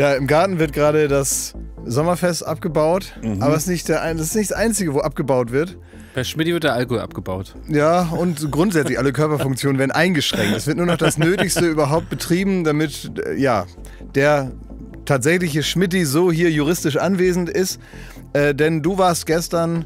Ja, im Garten wird gerade das Sommerfest abgebaut, mhm. aber es ist nicht das ist nicht das Einzige, wo abgebaut wird. Bei Schmidt wird der Alkohol abgebaut. Ja, und grundsätzlich alle Körperfunktionen werden eingeschränkt. Es wird nur noch das Nötigste überhaupt betrieben, damit äh, ja, der tatsächliche Schmidti so hier juristisch anwesend ist. Äh, denn du warst gestern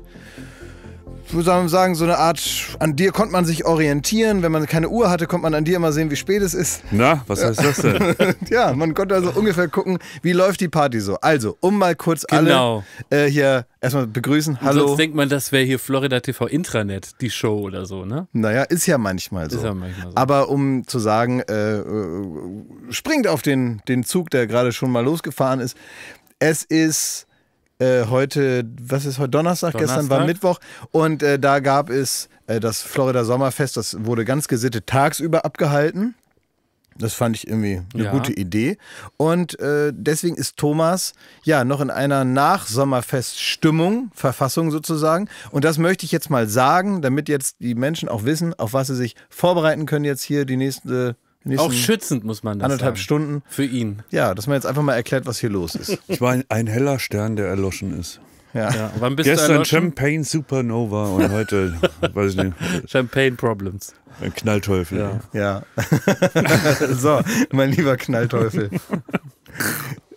würde sagen, so eine Art, an dir konnte man sich orientieren. Wenn man keine Uhr hatte, konnte man an dir immer sehen, wie spät es ist. Na, was heißt das denn? ja, man konnte also ungefähr gucken, wie läuft die Party so. Also, um mal kurz genau. alle äh, hier erstmal begrüßen. Hallo. sonst denkt man, das wäre hier Florida TV Intranet, die Show oder so, ne? Naja, ist ja manchmal so. Ist ja manchmal so. Aber um zu sagen, äh, äh springt auf den, den Zug, der gerade schon mal losgefahren ist. Es ist äh, heute, was ist heute Donnerstag? Donnerstag? Gestern war Mittwoch und äh, da gab es äh, das Florida Sommerfest, das wurde ganz gesittet tagsüber abgehalten. Das fand ich irgendwie eine ja. gute Idee. Und äh, deswegen ist Thomas ja noch in einer Nachsommerfeststimmung, Verfassung sozusagen. Und das möchte ich jetzt mal sagen, damit jetzt die Menschen auch wissen, auf was sie sich vorbereiten können jetzt hier die nächste auch schützend muss man das Anderthalb sagen. Stunden. Für ihn. Ja, dass man jetzt einfach mal erklärt, was hier los ist. Ich war ein, ein heller Stern, der erloschen ist. Ja. ja. Wann bist Gestern du Champagne Supernova und heute, weiß ich nicht. Champagne Problems. Ein Knallteufel. Ja. ja. so, mein lieber Knallteufel.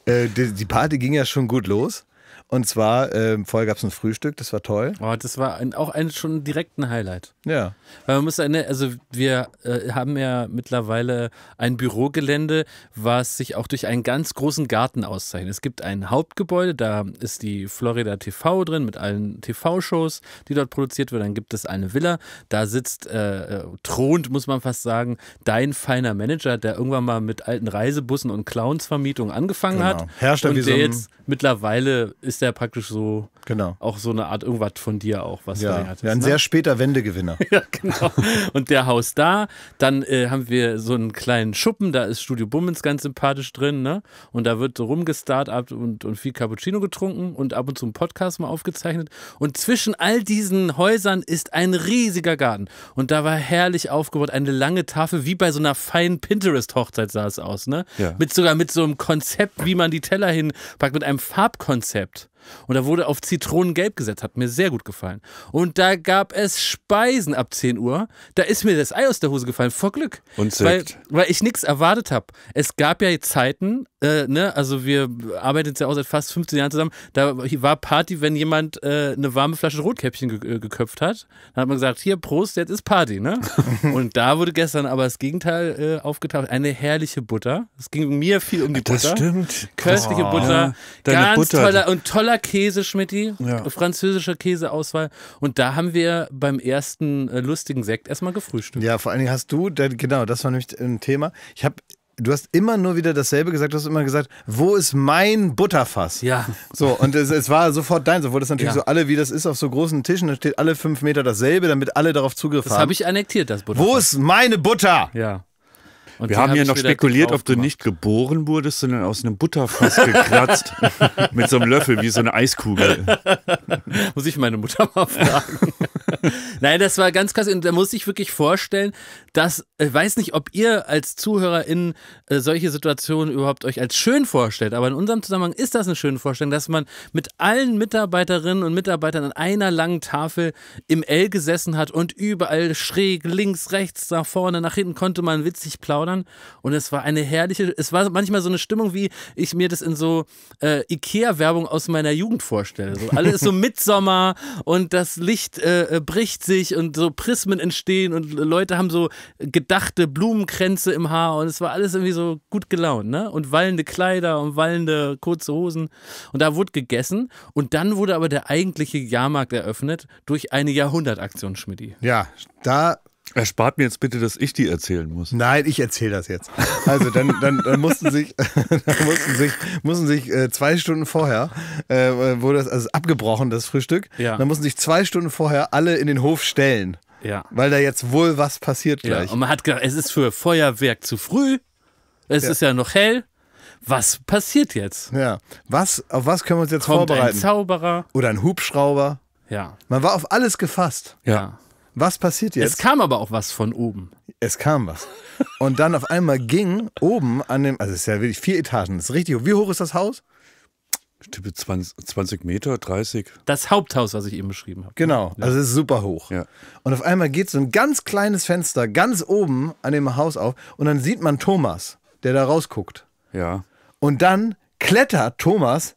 Äh, die, die Party ging ja schon gut los. Und zwar, äh, vorher gab es ein Frühstück, das war toll. Oh, das war ein, auch ein, schon direkt ein Highlight. Ja. Weil man muss eine, also wir äh, haben ja mittlerweile ein Bürogelände, was sich auch durch einen ganz großen Garten auszeichnet. Es gibt ein Hauptgebäude, da ist die Florida TV drin mit allen TV-Shows, die dort produziert werden. Dann gibt es eine Villa, da sitzt äh, äh, thront, muss man fast sagen, dein feiner Manager, der irgendwann mal mit alten Reisebussen und Clownsvermietungen angefangen genau. hat. Herrscht und der so jetzt mittlerweile ist ist der praktisch so Genau. Auch so eine Art irgendwas von dir auch, was ja. du hattest. Ja, ein ne? sehr später Wendegewinner. ja, genau. Und der Haus da, dann äh, haben wir so einen kleinen Schuppen, da ist Studio Bummens ganz sympathisch drin, ne? Und da wird so rumgestartet und, und viel Cappuccino getrunken und ab und zu ein Podcast mal aufgezeichnet. Und zwischen all diesen Häusern ist ein riesiger Garten. Und da war herrlich aufgebaut, eine lange Tafel, wie bei so einer feinen Pinterest-Hochzeit sah es aus, ne? Ja. Mit sogar mit so einem Konzept, wie man die Teller hinpackt, mit einem Farbkonzept. Und da wurde auf Zitronengelb gesetzt, hat mir sehr gut gefallen. Und da gab es Speisen ab 10 Uhr. Da ist mir das Ei aus der Hose gefallen, vor Glück. Und Sekt. Weil, weil ich nichts erwartet habe. Es gab ja Zeiten, äh, ne, also wir arbeiten jetzt ja auch seit fast 15 Jahren zusammen. Da war Party, wenn jemand äh, eine warme Flasche Rotkäppchen ge äh, geköpft hat. Dann hat man gesagt, hier, Prost, jetzt ist Party, ne? Und da wurde gestern aber das Gegenteil äh, aufgetaucht. Eine herrliche Butter. Es ging mir viel um die das Butter. Das stimmt. Köstliche oh, Butter. Ja. Ganz Butter. toller und toller Käse, Schmidti. Ja. Französische Käseauswahl. Und da haben wir beim ersten äh, lustigen Sekt erstmal gefrühstückt. Ja, vor allen Dingen hast du, genau, das war nämlich ein Thema. Ich habe du hast immer nur wieder dasselbe gesagt, du hast immer gesagt, wo ist mein Butterfass? Ja. So, und es, es war sofort deins, obwohl das natürlich ja. so alle, wie das ist, auf so großen Tischen, da steht alle fünf Meter dasselbe, damit alle darauf Zugriff das haben. Das habe ich annektiert, das Butterfass. Wo ist meine Butter? Ja. Und wir haben ja noch spekuliert, ob du gemacht. nicht geboren wurdest, sondern aus einem Butterfass gekratzt mit so einem Löffel wie so eine Eiskugel. muss ich meine Mutter mal fragen. Nein, das war ganz krass. Und da muss ich wirklich vorstellen, dass, ich weiß nicht, ob ihr als ZuhörerInnen äh, solche Situationen überhaupt euch als schön vorstellt, aber in unserem Zusammenhang ist das eine schöne Vorstellung, dass man mit allen Mitarbeiterinnen und Mitarbeitern an einer langen Tafel im L gesessen hat und überall schräg, links, rechts, nach vorne, nach hinten konnte man witzig plaudern fordern. Und es war eine herrliche, es war manchmal so eine Stimmung, wie ich mir das in so äh, Ikea-Werbung aus meiner Jugend vorstelle. So, alles ist so Mitsommer und das Licht äh, äh, bricht sich und so Prismen entstehen und Leute haben so gedachte Blumenkränze im Haar und es war alles irgendwie so gut gelaunt, ne? Und wallende Kleider und wallende kurze Hosen. Und da wurde gegessen und dann wurde aber der eigentliche Jahrmarkt eröffnet durch eine Jahrhundertaktion, Schmidt. Ja, da Erspart mir jetzt bitte, dass ich die erzählen muss. Nein, ich erzähle das jetzt. Also dann, dann, dann mussten sich, dann mussten sich, mussten sich äh, zwei Stunden vorher, äh, wurde das also abgebrochen, das Frühstück. Ja. Dann mussten sich zwei Stunden vorher alle in den Hof stellen. Ja. Weil da jetzt wohl was passiert ja. gleich. Und man hat gedacht, es ist für Feuerwerk zu früh. Es ja. ist ja noch hell. Was passiert jetzt? Ja. Was, auf was können wir uns jetzt Kommt vorbereiten? Ein Zauberer. Oder ein Hubschrauber. Ja. Man war auf alles gefasst. ja was passiert jetzt? Es kam aber auch was von oben. Es kam was. Und dann auf einmal ging oben an dem, also es ist ja wirklich vier Etagen, das ist richtig hoch. Wie hoch ist das Haus? Ich tippe 20, 20 Meter, 30. Das Haupthaus, was ich eben beschrieben habe. Genau, also es ist super hoch. Ja. Und auf einmal geht so ein ganz kleines Fenster ganz oben an dem Haus auf und dann sieht man Thomas, der da rausguckt. Ja. Und dann klettert Thomas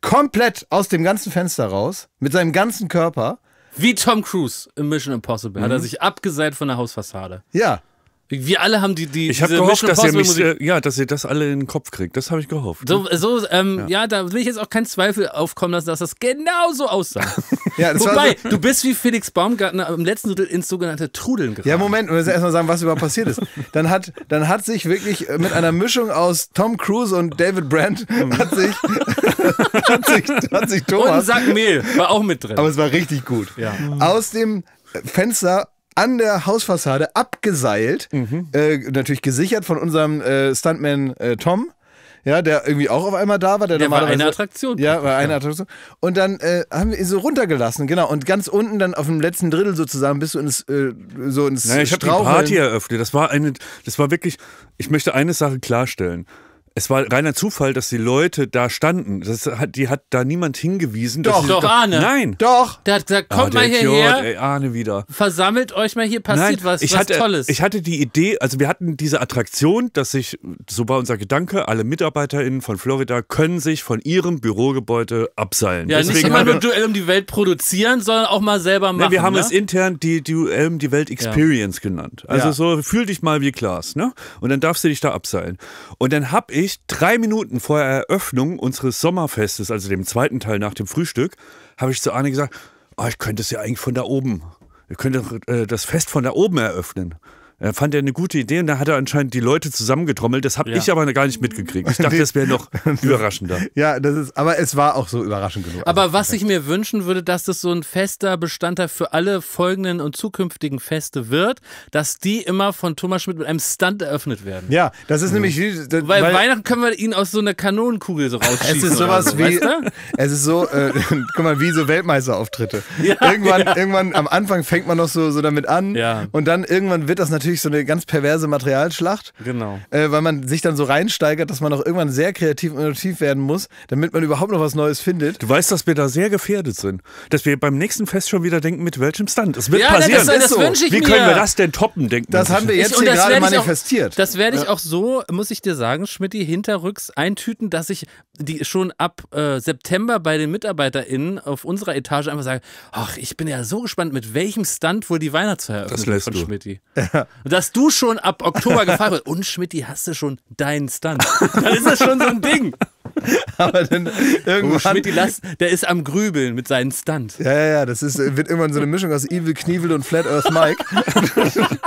komplett aus dem ganzen Fenster raus, mit seinem ganzen Körper wie Tom Cruise im Mission Impossible mhm. hat er mhm. sich abgeseilt von der Hausfassade. Ja. Wir alle haben die, die Ich habe gehofft, Mission dass ihr, mich, äh, ja, dass ihr das alle in den Kopf kriegt. Das habe ich gehofft. So, so ähm, ja. ja. da will ich jetzt auch keinen Zweifel aufkommen lassen, dass das genauso aussah. ja, das Wobei, so du bist wie Felix Baumgartner im letzten Drittel ins sogenannte Trudeln geraten. Ja, Moment, wir müssen erstmal sagen, was überhaupt passiert ist. Dann hat, dann hat sich wirklich äh, mit einer Mischung aus Tom Cruise und David Brandt mhm. hat sich, hat sich, hat sich Thomas... Und Sack Mehl war auch mit drin. Aber es war richtig gut. Ja. Aus dem Fenster an der Hausfassade abgeseilt, mhm. äh, natürlich gesichert von unserem äh, Stuntman äh, Tom. Ja, der irgendwie auch auf einmal da war. Der, der war eine Attraktion. Ja, war eine Attraktion. Und dann äh, haben wir ihn so runtergelassen, genau. Und ganz unten dann auf dem letzten Drittel sozusagen bist du ins, äh, so ins Naja, ich habe die Party eröffnet. Das war eine, das war wirklich, ich möchte eine Sache klarstellen. Es war reiner Zufall, dass die Leute da standen. Das hat, die hat da niemand hingewiesen. Doch, doch, Arne. Nein. Doch. Da, hat ah, kommt oh, mal hierher. Ey, Arne wieder. Versammelt euch mal hier, passiert Nein, was, ich was hatte, Tolles. Ich hatte die Idee, also wir hatten diese Attraktion, dass sich, so war unser Gedanke, alle MitarbeiterInnen von Florida können sich von ihrem Bürogebäude abseilen. Ja, Deswegen nicht immer nur Duell um die Welt produzieren, sondern auch mal selber machen. Nee, wir haben ne? es intern die Duell um die Welt Experience ja. genannt. Also ja. so, fühl dich mal wie Klaas, ne? Und dann darfst du dich da abseilen. Und dann hab ich Nämlich drei Minuten vor Eröffnung unseres Sommerfestes, also dem zweiten Teil nach dem Frühstück, habe ich zu Arne gesagt, oh, ich könnte es ja eigentlich von da oben. Ich könnte äh, das Fest von da oben eröffnen. Er äh, fand er eine gute Idee und da hat er anscheinend die Leute zusammengetrommelt. Das habe ja. ich aber gar nicht mitgekriegt. Ich dachte, das wäre noch überraschender. Ja, das ist, aber es war auch so überraschend genug. Aber also, was ich mir wünschen würde, dass das so ein fester Bestandteil für alle folgenden und zukünftigen Feste wird, dass die immer von Thomas Schmidt mit einem Stunt eröffnet werden. Ja, das ist mhm. nämlich. Das, weil, weil, Weihnachten können wir ihn aus so einer Kanonenkugel so rausschießen. es ist sowas so, wie. Es ist so, äh, guck mal, wie so Weltmeisterauftritte. Ja, irgendwann, ja. irgendwann am Anfang fängt man noch so, so damit an und dann irgendwann wird das natürlich natürlich so eine ganz perverse Materialschlacht. Genau. Äh, weil man sich dann so reinsteigert, dass man auch irgendwann sehr kreativ und innovativ werden muss, damit man überhaupt noch was Neues findet. Du weißt, dass wir da sehr gefährdet sind. Dass wir beim nächsten Fest schon wieder denken, mit welchem Stand. Das wird ja, passieren. Das, das, das wünsche ich Wie mir. können wir das denn toppen, denken Das haben wir jetzt ich, hier gerade manifestiert. Auch, das werde ich ja. auch so, muss ich dir sagen, Schmidt, hinterrücks eintüten, dass ich die schon ab äh, September bei den MitarbeiterInnen auf unserer Etage einfach sage, ach, ich bin ja so gespannt, mit welchem Stand wohl die Weihnachtsfeier öffnet das von Schmidt. Ja. Und dass du schon ab Oktober gefragt wirst, und Schmidti, hast du schon deinen Stunt? Dann ist das schon so ein Ding. Aber dann irgendwann. Oh, Last, der ist am Grübeln mit seinen Stunt. Ja, ja, ja. Das ist, wird irgendwann so eine Mischung aus Evil Knievel und Flat Earth Mike,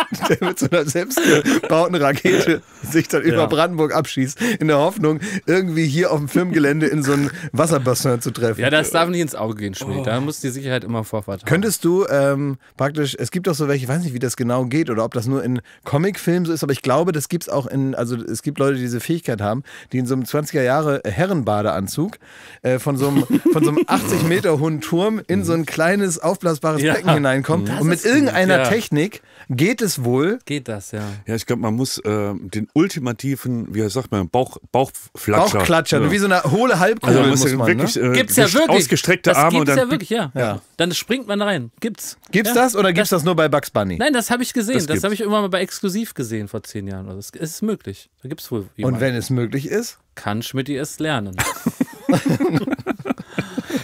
der mit so einer selbstgebauten Rakete sich dann über ja. Brandenburg abschießt, in der Hoffnung, irgendwie hier auf dem Filmgelände in so einen Wasserbassin zu treffen. Ja, das darf nicht ins Auge gehen, Schmidt. Da muss die Sicherheit immer Vorfahrt haben. Könntest du ähm, praktisch, es gibt doch so welche, ich weiß nicht, wie das genau geht oder ob das nur in Comicfilmen so ist, aber ich glaube, das gibt es auch in, also es gibt Leute, die diese Fähigkeit haben, die in so einem 20er Jahre äh, Herrenbadeanzug äh, von so einem, von so einem 80 Meter hohen Turm in so ein kleines aufblasbares Becken hineinkommt das und mit irgendeiner Technik Geht es wohl? Geht das, ja. Ja, ich glaube, man muss äh, den ultimativen, wie sagt man, Bauch, Bauchflatscher. Bauchklatscher, ja. wie so eine hohle Halbkugel also man muss, muss man, wirklich, ne? Äh, gibt's ja wirklich. Ausgestreckte das Arme. Gibt's und dann, ja wirklich, ja. ja. Dann springt man rein. Gibt's. Gibt's ja. das oder gibt's das, das nur bei Bugs Bunny? Nein, das habe ich gesehen. Das, das habe ich immer mal bei Exklusiv gesehen vor zehn Jahren. Also es ist möglich. Da gibt's wohl jemanden. Und wenn es möglich ist? Kann Schmidt es lernen.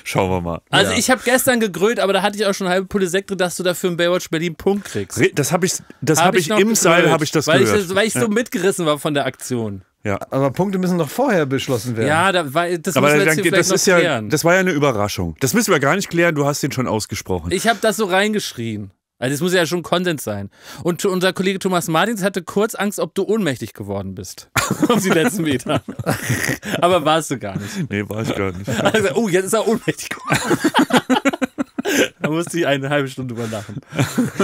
Schauen wir mal. Also ja. ich habe gestern gegrölt, aber da hatte ich auch schon eine halbe Pulle Sekt dass du dafür im Baywatch Berlin Punkt kriegst. Das habe ich, das hab, hab ich, im Seil habe ich das weil gehört. Ich, weil ich so ja. mitgerissen war von der Aktion. Ja. Aber Punkte müssen doch vorher beschlossen werden. Ja, da, weil, das Aber müssen wir jetzt das ist klären. ja, Das war ja eine Überraschung. Das müssen wir gar nicht klären, du hast den schon ausgesprochen. Ich habe das so reingeschrien. Also es muss ja schon Konsens sein. Und unser Kollege Thomas Martins hatte kurz Angst, ob du ohnmächtig geworden bist. um die letzten Meter. Aber warst du gar nicht. Nee, war ich gar nicht. Also, oh, jetzt ist er ohnmächtig geworden. Da musste ich eine halbe Stunde drüber lachen.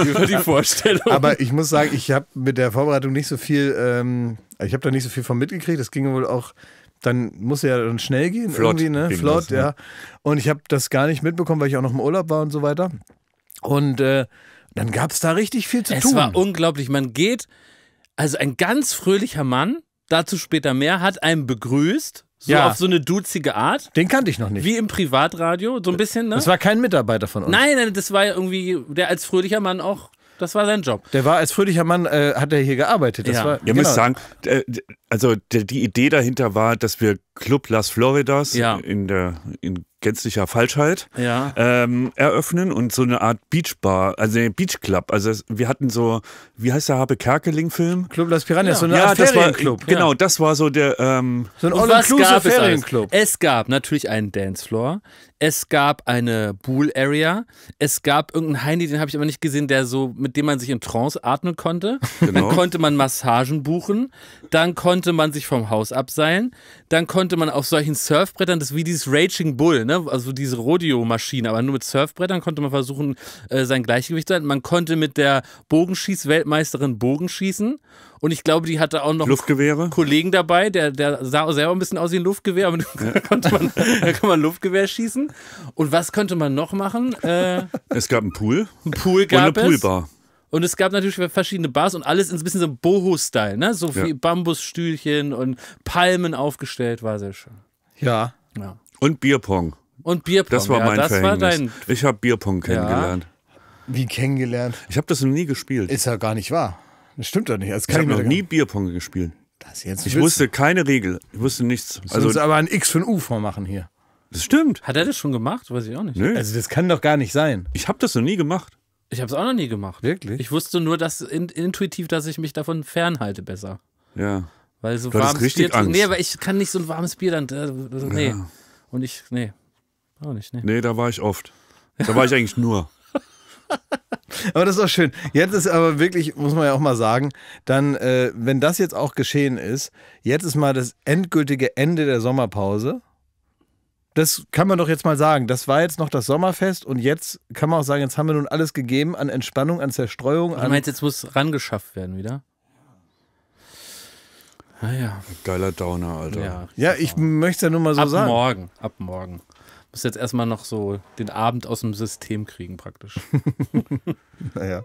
Über die Vorstellung. Aber ich muss sagen, ich habe mit der Vorbereitung nicht so viel, ähm, ich habe da nicht so viel von mitgekriegt. Das ging wohl auch dann muss ja dann schnell gehen Flott irgendwie, ne? Flott, das, ne? Und ich habe das gar nicht mitbekommen, weil ich auch noch im Urlaub war und so weiter. Und äh, dann gab es da richtig viel zu es tun. Es war unglaublich. Man geht, also ein ganz fröhlicher Mann, dazu später mehr, hat einen begrüßt. So ja. auf so eine duzige Art. Den kannte ich noch nicht. Wie im Privatradio, so ein bisschen, ne? Das war kein Mitarbeiter von uns. Nein, nein, das war irgendwie, der als fröhlicher Mann auch das war sein Job. Der war als fröhlicher Mann, äh, hat er hier gearbeitet. Das ja. war, Ihr genau. müsst sagen, äh, also die Idee dahinter war, dass wir Club Las Floridas ja. in, der, in gänzlicher Falschheit ja. ähm, eröffnen und so eine Art Beachbar, also nee, Beachclub. Also wir hatten so, wie heißt der Habe Kerkeling-Film? Club Las Piranhas, ja. so eine ja, Art das Ferienclub. War, Genau, das war so der ähm, so ein all inclusive Ferienclub. Es, es gab natürlich einen Dancefloor, es gab eine Bull Area, es gab irgendeinen Heini, den habe ich aber nicht gesehen, der so, mit dem man sich in Trance atmen konnte. Genau. Dann konnte man Massagen buchen, dann konnte man sich vom Haus abseilen, dann konnte man auf solchen Surfbrettern, das ist wie dieses Raging Bull, ne? also diese Rodeo-Maschine, aber nur mit Surfbrettern konnte man versuchen, äh, sein Gleichgewicht zu halten. Man konnte mit der Bogenschieß-Weltmeisterin Bogenschießen. Und ich glaube, die hatte auch noch Luftgewehre. Kollegen dabei, der, der sah selber ein bisschen aus wie ein Luftgewehr, aber ja. da, konnte man, da kann man Luftgewehr schießen. Und was könnte man noch machen? Äh, es gab einen Pool. Einen Pool gab und eine Poolbar. Und es gab natürlich verschiedene Bars und alles in ein bisschen so Boho-Style, ne? So viel ja. Bambusstühlchen und Palmen aufgestellt, war sehr schön. Ja. ja. Und Bierpong. Und Bierpong. Das war ja, mein das Verhängnis. War dein... Ich habe Bierpong kennengelernt. Wie kennengelernt? Ich habe das noch nie gespielt. Ist ja gar nicht wahr. Das stimmt doch nicht. Das ich habe noch nie Bierpong gespielt. Das jetzt ich wusste keine Regel. Ich wusste nichts. Also, also uns aber ein X für ein U vormachen hier. Das stimmt. Hat er das schon gemacht? Weiß ich auch nicht. Nee. Also das kann doch gar nicht sein. Ich habe das noch nie gemacht. Ich habe es auch noch nie gemacht. Wirklich? Ich wusste nur, dass in, intuitiv, dass ich mich davon fernhalte besser. Ja. Weil so du warmes richtig Bier. Angst. Nee, aber ich kann nicht so ein warmes Bier dann. Äh, nee. Ja. Und ich, nee. Auch nicht, nee. Nee, da war ich oft. Da war ich eigentlich nur aber das ist auch schön. Jetzt ist aber wirklich, muss man ja auch mal sagen, dann, äh, wenn das jetzt auch geschehen ist, jetzt ist mal das endgültige Ende der Sommerpause. Das kann man doch jetzt mal sagen. Das war jetzt noch das Sommerfest und jetzt kann man auch sagen, jetzt haben wir nun alles gegeben an Entspannung, an Zerstreuung. du meinst, jetzt muss rangeschafft werden wieder? Ah ja. Geiler Downer, Alter. Ja, ja ich möchte es ja nur mal so ab sagen. Ab morgen, ab morgen. Muss jetzt erstmal noch so den Abend aus dem System kriegen, praktisch. naja.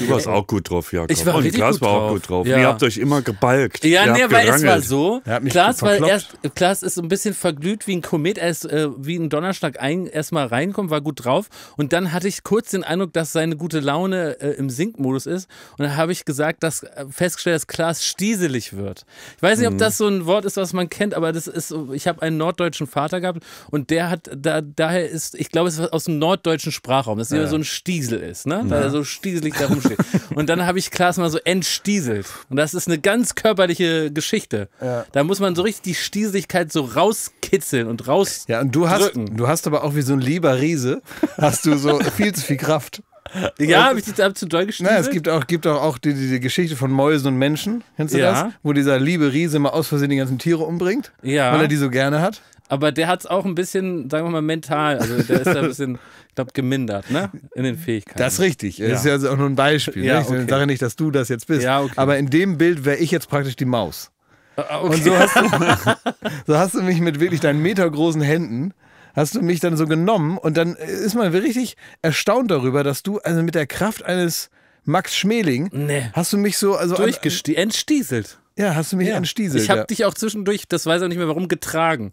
Du warst auch gut drauf, Jakob. Ich war oh, Klaas gut war auch gut drauf. Ja. Ihr habt euch immer gebalgt. Ja, Ihr nee, weil gerangelt. es war so. Klaas, war erst, Klaas ist so ein bisschen verglüht wie ein Komet. Er ist äh, wie ein Donnerschlag erstmal reinkommt, war gut drauf. Und dann hatte ich kurz den Eindruck, dass seine gute Laune äh, im Sinkmodus ist. Und dann habe ich gesagt, dass äh, festgestellt, dass Klaas stieselig wird. Ich weiß nicht, ob mhm. das so ein Wort ist, was man kennt, aber das ist, ich habe einen norddeutschen Vater gehabt und der hat da, daher ist, ich glaube, es ist aus dem norddeutschen Sprachraum, dass ja. so ein Stiesel ist, ne? Da er so stieselig da rumsteht. und dann habe ich Klaas mal so entstieselt. Und das ist eine ganz körperliche Geschichte. Ja. Da muss man so richtig die Stieseligkeit so rauskitzeln und raus. Ja, und du hast, du hast aber auch wie so ein lieber Riese, hast du so viel zu viel Kraft. Ja, habe ich das ab zu doll gestiegen? Naja, es gibt auch, gibt auch, auch die, die, die, Geschichte von Mäusen und Menschen, kennst du ja. das? Wo dieser liebe Riese mal aus Versehen die ganzen Tiere umbringt, ja. weil er die so gerne hat. Aber der hat es auch ein bisschen, sagen wir mal, mental. Also der ist da ein bisschen, ich glaube, gemindert, ne? In den Fähigkeiten. Das ist richtig. Das ist ja auch nur ein Beispiel. Ne? Ja, ne? Ich okay. sage nicht, dass du das jetzt bist. Ja, okay. Aber in dem Bild wäre ich jetzt praktisch die Maus. Okay. Ah, ah, und so hast, du, so hast du mich mit wirklich deinen metergroßen Händen hast du mich dann so genommen und dann ist man richtig erstaunt darüber, dass du also mit der Kraft eines Max Schmeling nee. hast du mich so also Entstieselt. Ja, hast du mich ja. entstieselt. Ich habe ja. dich auch zwischendurch, das weiß ich auch nicht mehr warum, getragen.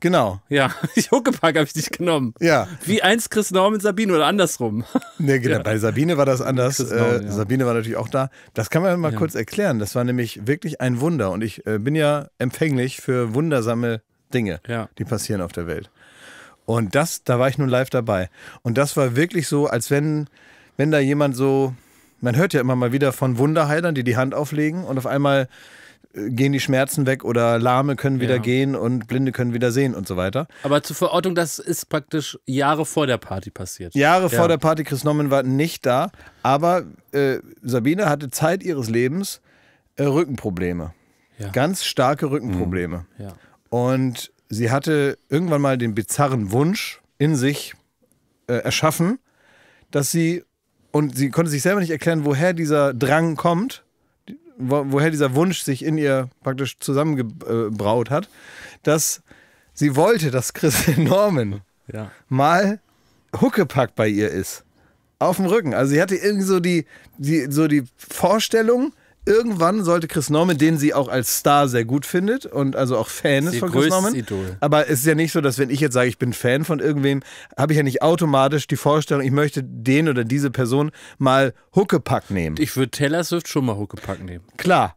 Genau. Ja, Huckepack habe ich nicht genommen. Ja. Wie einst Chris Norman Sabine oder andersrum. Nee, genau. Ja. Bei Sabine war das anders. Norm, äh, ja. Sabine war natürlich auch da. Das kann man mal ja. kurz erklären. Das war nämlich wirklich ein Wunder. Und ich äh, bin ja empfänglich für wundersame Dinge, die passieren auf der Welt. Und das, da war ich nun live dabei. Und das war wirklich so, als wenn, wenn da jemand so, man hört ja immer mal wieder von Wunderheilern, die die Hand auflegen und auf einmal gehen die Schmerzen weg oder Lahme können wieder ja. gehen und Blinde können wieder sehen und so weiter. Aber zur Verortung, das ist praktisch Jahre vor der Party passiert. Jahre ja. vor der Party, Chris Nommen war nicht da, aber äh, Sabine hatte Zeit ihres Lebens äh, Rückenprobleme. Ja. Ganz starke Rückenprobleme. Mhm. Und sie hatte irgendwann mal den bizarren Wunsch in sich äh, erschaffen, dass sie, und sie konnte sich selber nicht erklären, woher dieser Drang kommt, woher dieser Wunsch sich in ihr praktisch zusammengebraut hat, dass sie wollte, dass Chris Norman ja. mal Huckepack bei ihr ist. Auf dem Rücken. Also sie hatte irgendwie so die, die, so die Vorstellung, Irgendwann sollte Chris Norman, den sie auch als Star sehr gut findet und also auch Fan ist von Chris Norman. Idol. Aber es ist ja nicht so, dass wenn ich jetzt sage, ich bin Fan von irgendwem, habe ich ja nicht automatisch die Vorstellung, ich möchte den oder diese Person mal Huckepack nehmen. Ich würde Taylor Swift schon mal Huckepack nehmen. Klar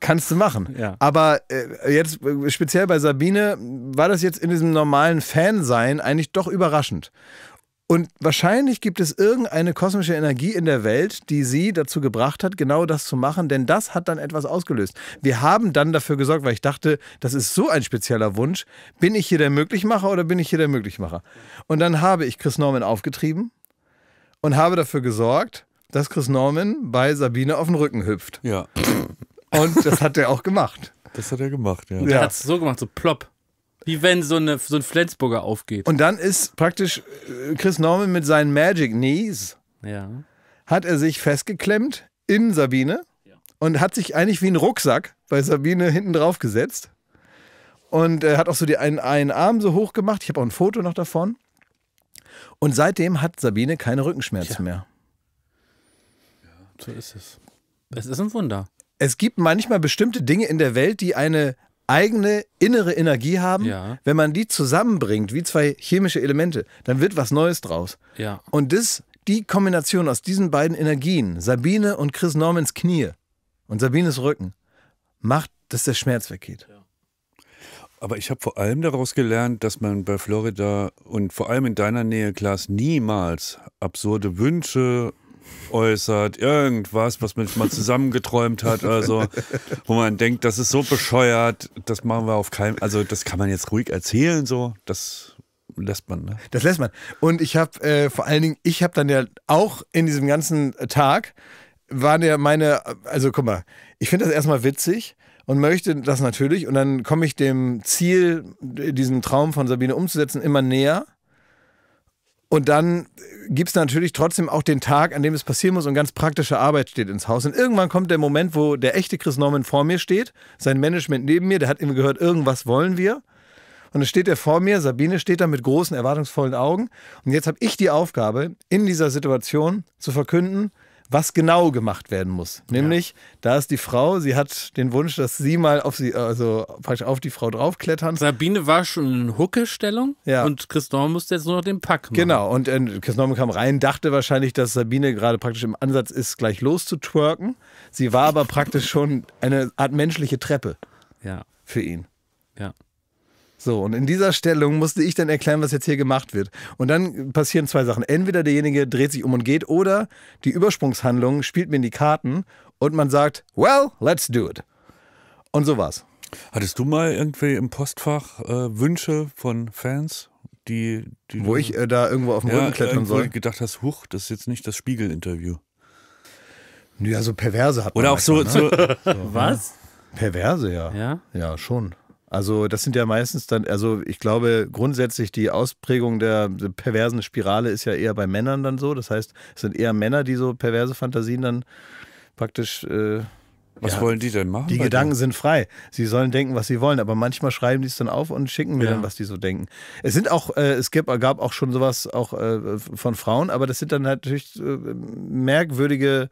kannst du machen. Ja. Aber äh, jetzt speziell bei Sabine war das jetzt in diesem normalen Fansein eigentlich doch überraschend. Und wahrscheinlich gibt es irgendeine kosmische Energie in der Welt, die sie dazu gebracht hat, genau das zu machen, denn das hat dann etwas ausgelöst. Wir haben dann dafür gesorgt, weil ich dachte, das ist so ein spezieller Wunsch. Bin ich hier der Möglichmacher oder bin ich hier der Möglichmacher? Und dann habe ich Chris Norman aufgetrieben und habe dafür gesorgt, dass Chris Norman bei Sabine auf den Rücken hüpft. Ja. Und das hat er auch gemacht. Das hat er gemacht, ja. Der ja. hat es so gemacht, so plopp. Wie wenn so, eine, so ein Flensburger aufgeht. Und dann ist praktisch äh, Chris Norman mit seinen Magic Knees, ja. hat er sich festgeklemmt in Sabine ja. und hat sich eigentlich wie ein Rucksack bei Sabine hinten drauf gesetzt. Und er hat auch so die, einen, einen Arm so hoch gemacht. Ich habe auch ein Foto noch davon. Und seitdem hat Sabine keine Rückenschmerzen ja. mehr. Ja, so ist es. Es ist ein Wunder. Es gibt manchmal bestimmte Dinge in der Welt, die eine eigene innere Energie haben. Ja. Wenn man die zusammenbringt, wie zwei chemische Elemente, dann wird was Neues draus. Ja. Und das, die Kombination aus diesen beiden Energien, Sabine und Chris Normans Knie und Sabines Rücken, macht, dass der Schmerz weggeht. Aber ich habe vor allem daraus gelernt, dass man bei Florida und vor allem in deiner Nähe, Klaas, niemals absurde Wünsche äußert, irgendwas, was man mal zusammengeträumt hat, also wo man denkt, das ist so bescheuert, das machen wir auf keinen, also das kann man jetzt ruhig erzählen, so, das lässt man. Ne? Das lässt man. Und ich habe äh, vor allen Dingen, ich habe dann ja auch in diesem ganzen Tag waren ja meine, also guck mal, ich finde das erstmal witzig und möchte das natürlich und dann komme ich dem Ziel, diesen Traum von Sabine umzusetzen, immer näher. Und dann gibt es natürlich trotzdem auch den Tag, an dem es passieren muss und ganz praktische Arbeit steht ins Haus. Und irgendwann kommt der Moment, wo der echte Chris Norman vor mir steht, sein Management neben mir, der hat immer gehört, irgendwas wollen wir. Und dann steht er vor mir, Sabine steht da mit großen, erwartungsvollen Augen. Und jetzt habe ich die Aufgabe, in dieser Situation zu verkünden, was genau gemacht werden muss. Nämlich, ja. da ist die Frau, sie hat den Wunsch, dass sie mal auf sie, also praktisch auf die Frau draufklettern. Sabine war schon in Huckestellung ja. und Chris Norman musste jetzt nur noch den Pack machen. Genau, und äh, Norman kam rein, dachte wahrscheinlich, dass Sabine gerade praktisch im Ansatz ist, gleich loszutwerken. Sie war aber praktisch schon eine Art menschliche Treppe ja. für ihn. Ja. So, und in dieser Stellung musste ich dann erklären, was jetzt hier gemacht wird. Und dann passieren zwei Sachen. Entweder derjenige dreht sich um und geht oder die Übersprungshandlung spielt mir in die Karten und man sagt, well, let's do it. Und so war's. Hattest du mal irgendwie im Postfach äh, Wünsche von Fans? Die, die Wo ich äh, da irgendwo auf dem ja, Rücken klettern soll. Wo gedacht hast, huch, das ist jetzt nicht das Spiegel-Interview. Ja, so perverse hat man. Oder auch so, ne? so, Was? Perverse, ja. Ja, ja schon. Also das sind ja meistens dann, also ich glaube grundsätzlich die Ausprägung der perversen Spirale ist ja eher bei Männern dann so. Das heißt, es sind eher Männer, die so perverse Fantasien dann praktisch... Äh, was ja, wollen die denn machen? Die Gedanken sind frei. Sie sollen denken, was sie wollen, aber manchmal schreiben die es dann auf und schicken mir ja. dann, was die so denken. Es sind auch, äh, es gab, gab auch schon sowas auch äh, von Frauen, aber das sind dann halt natürlich äh, merkwürdige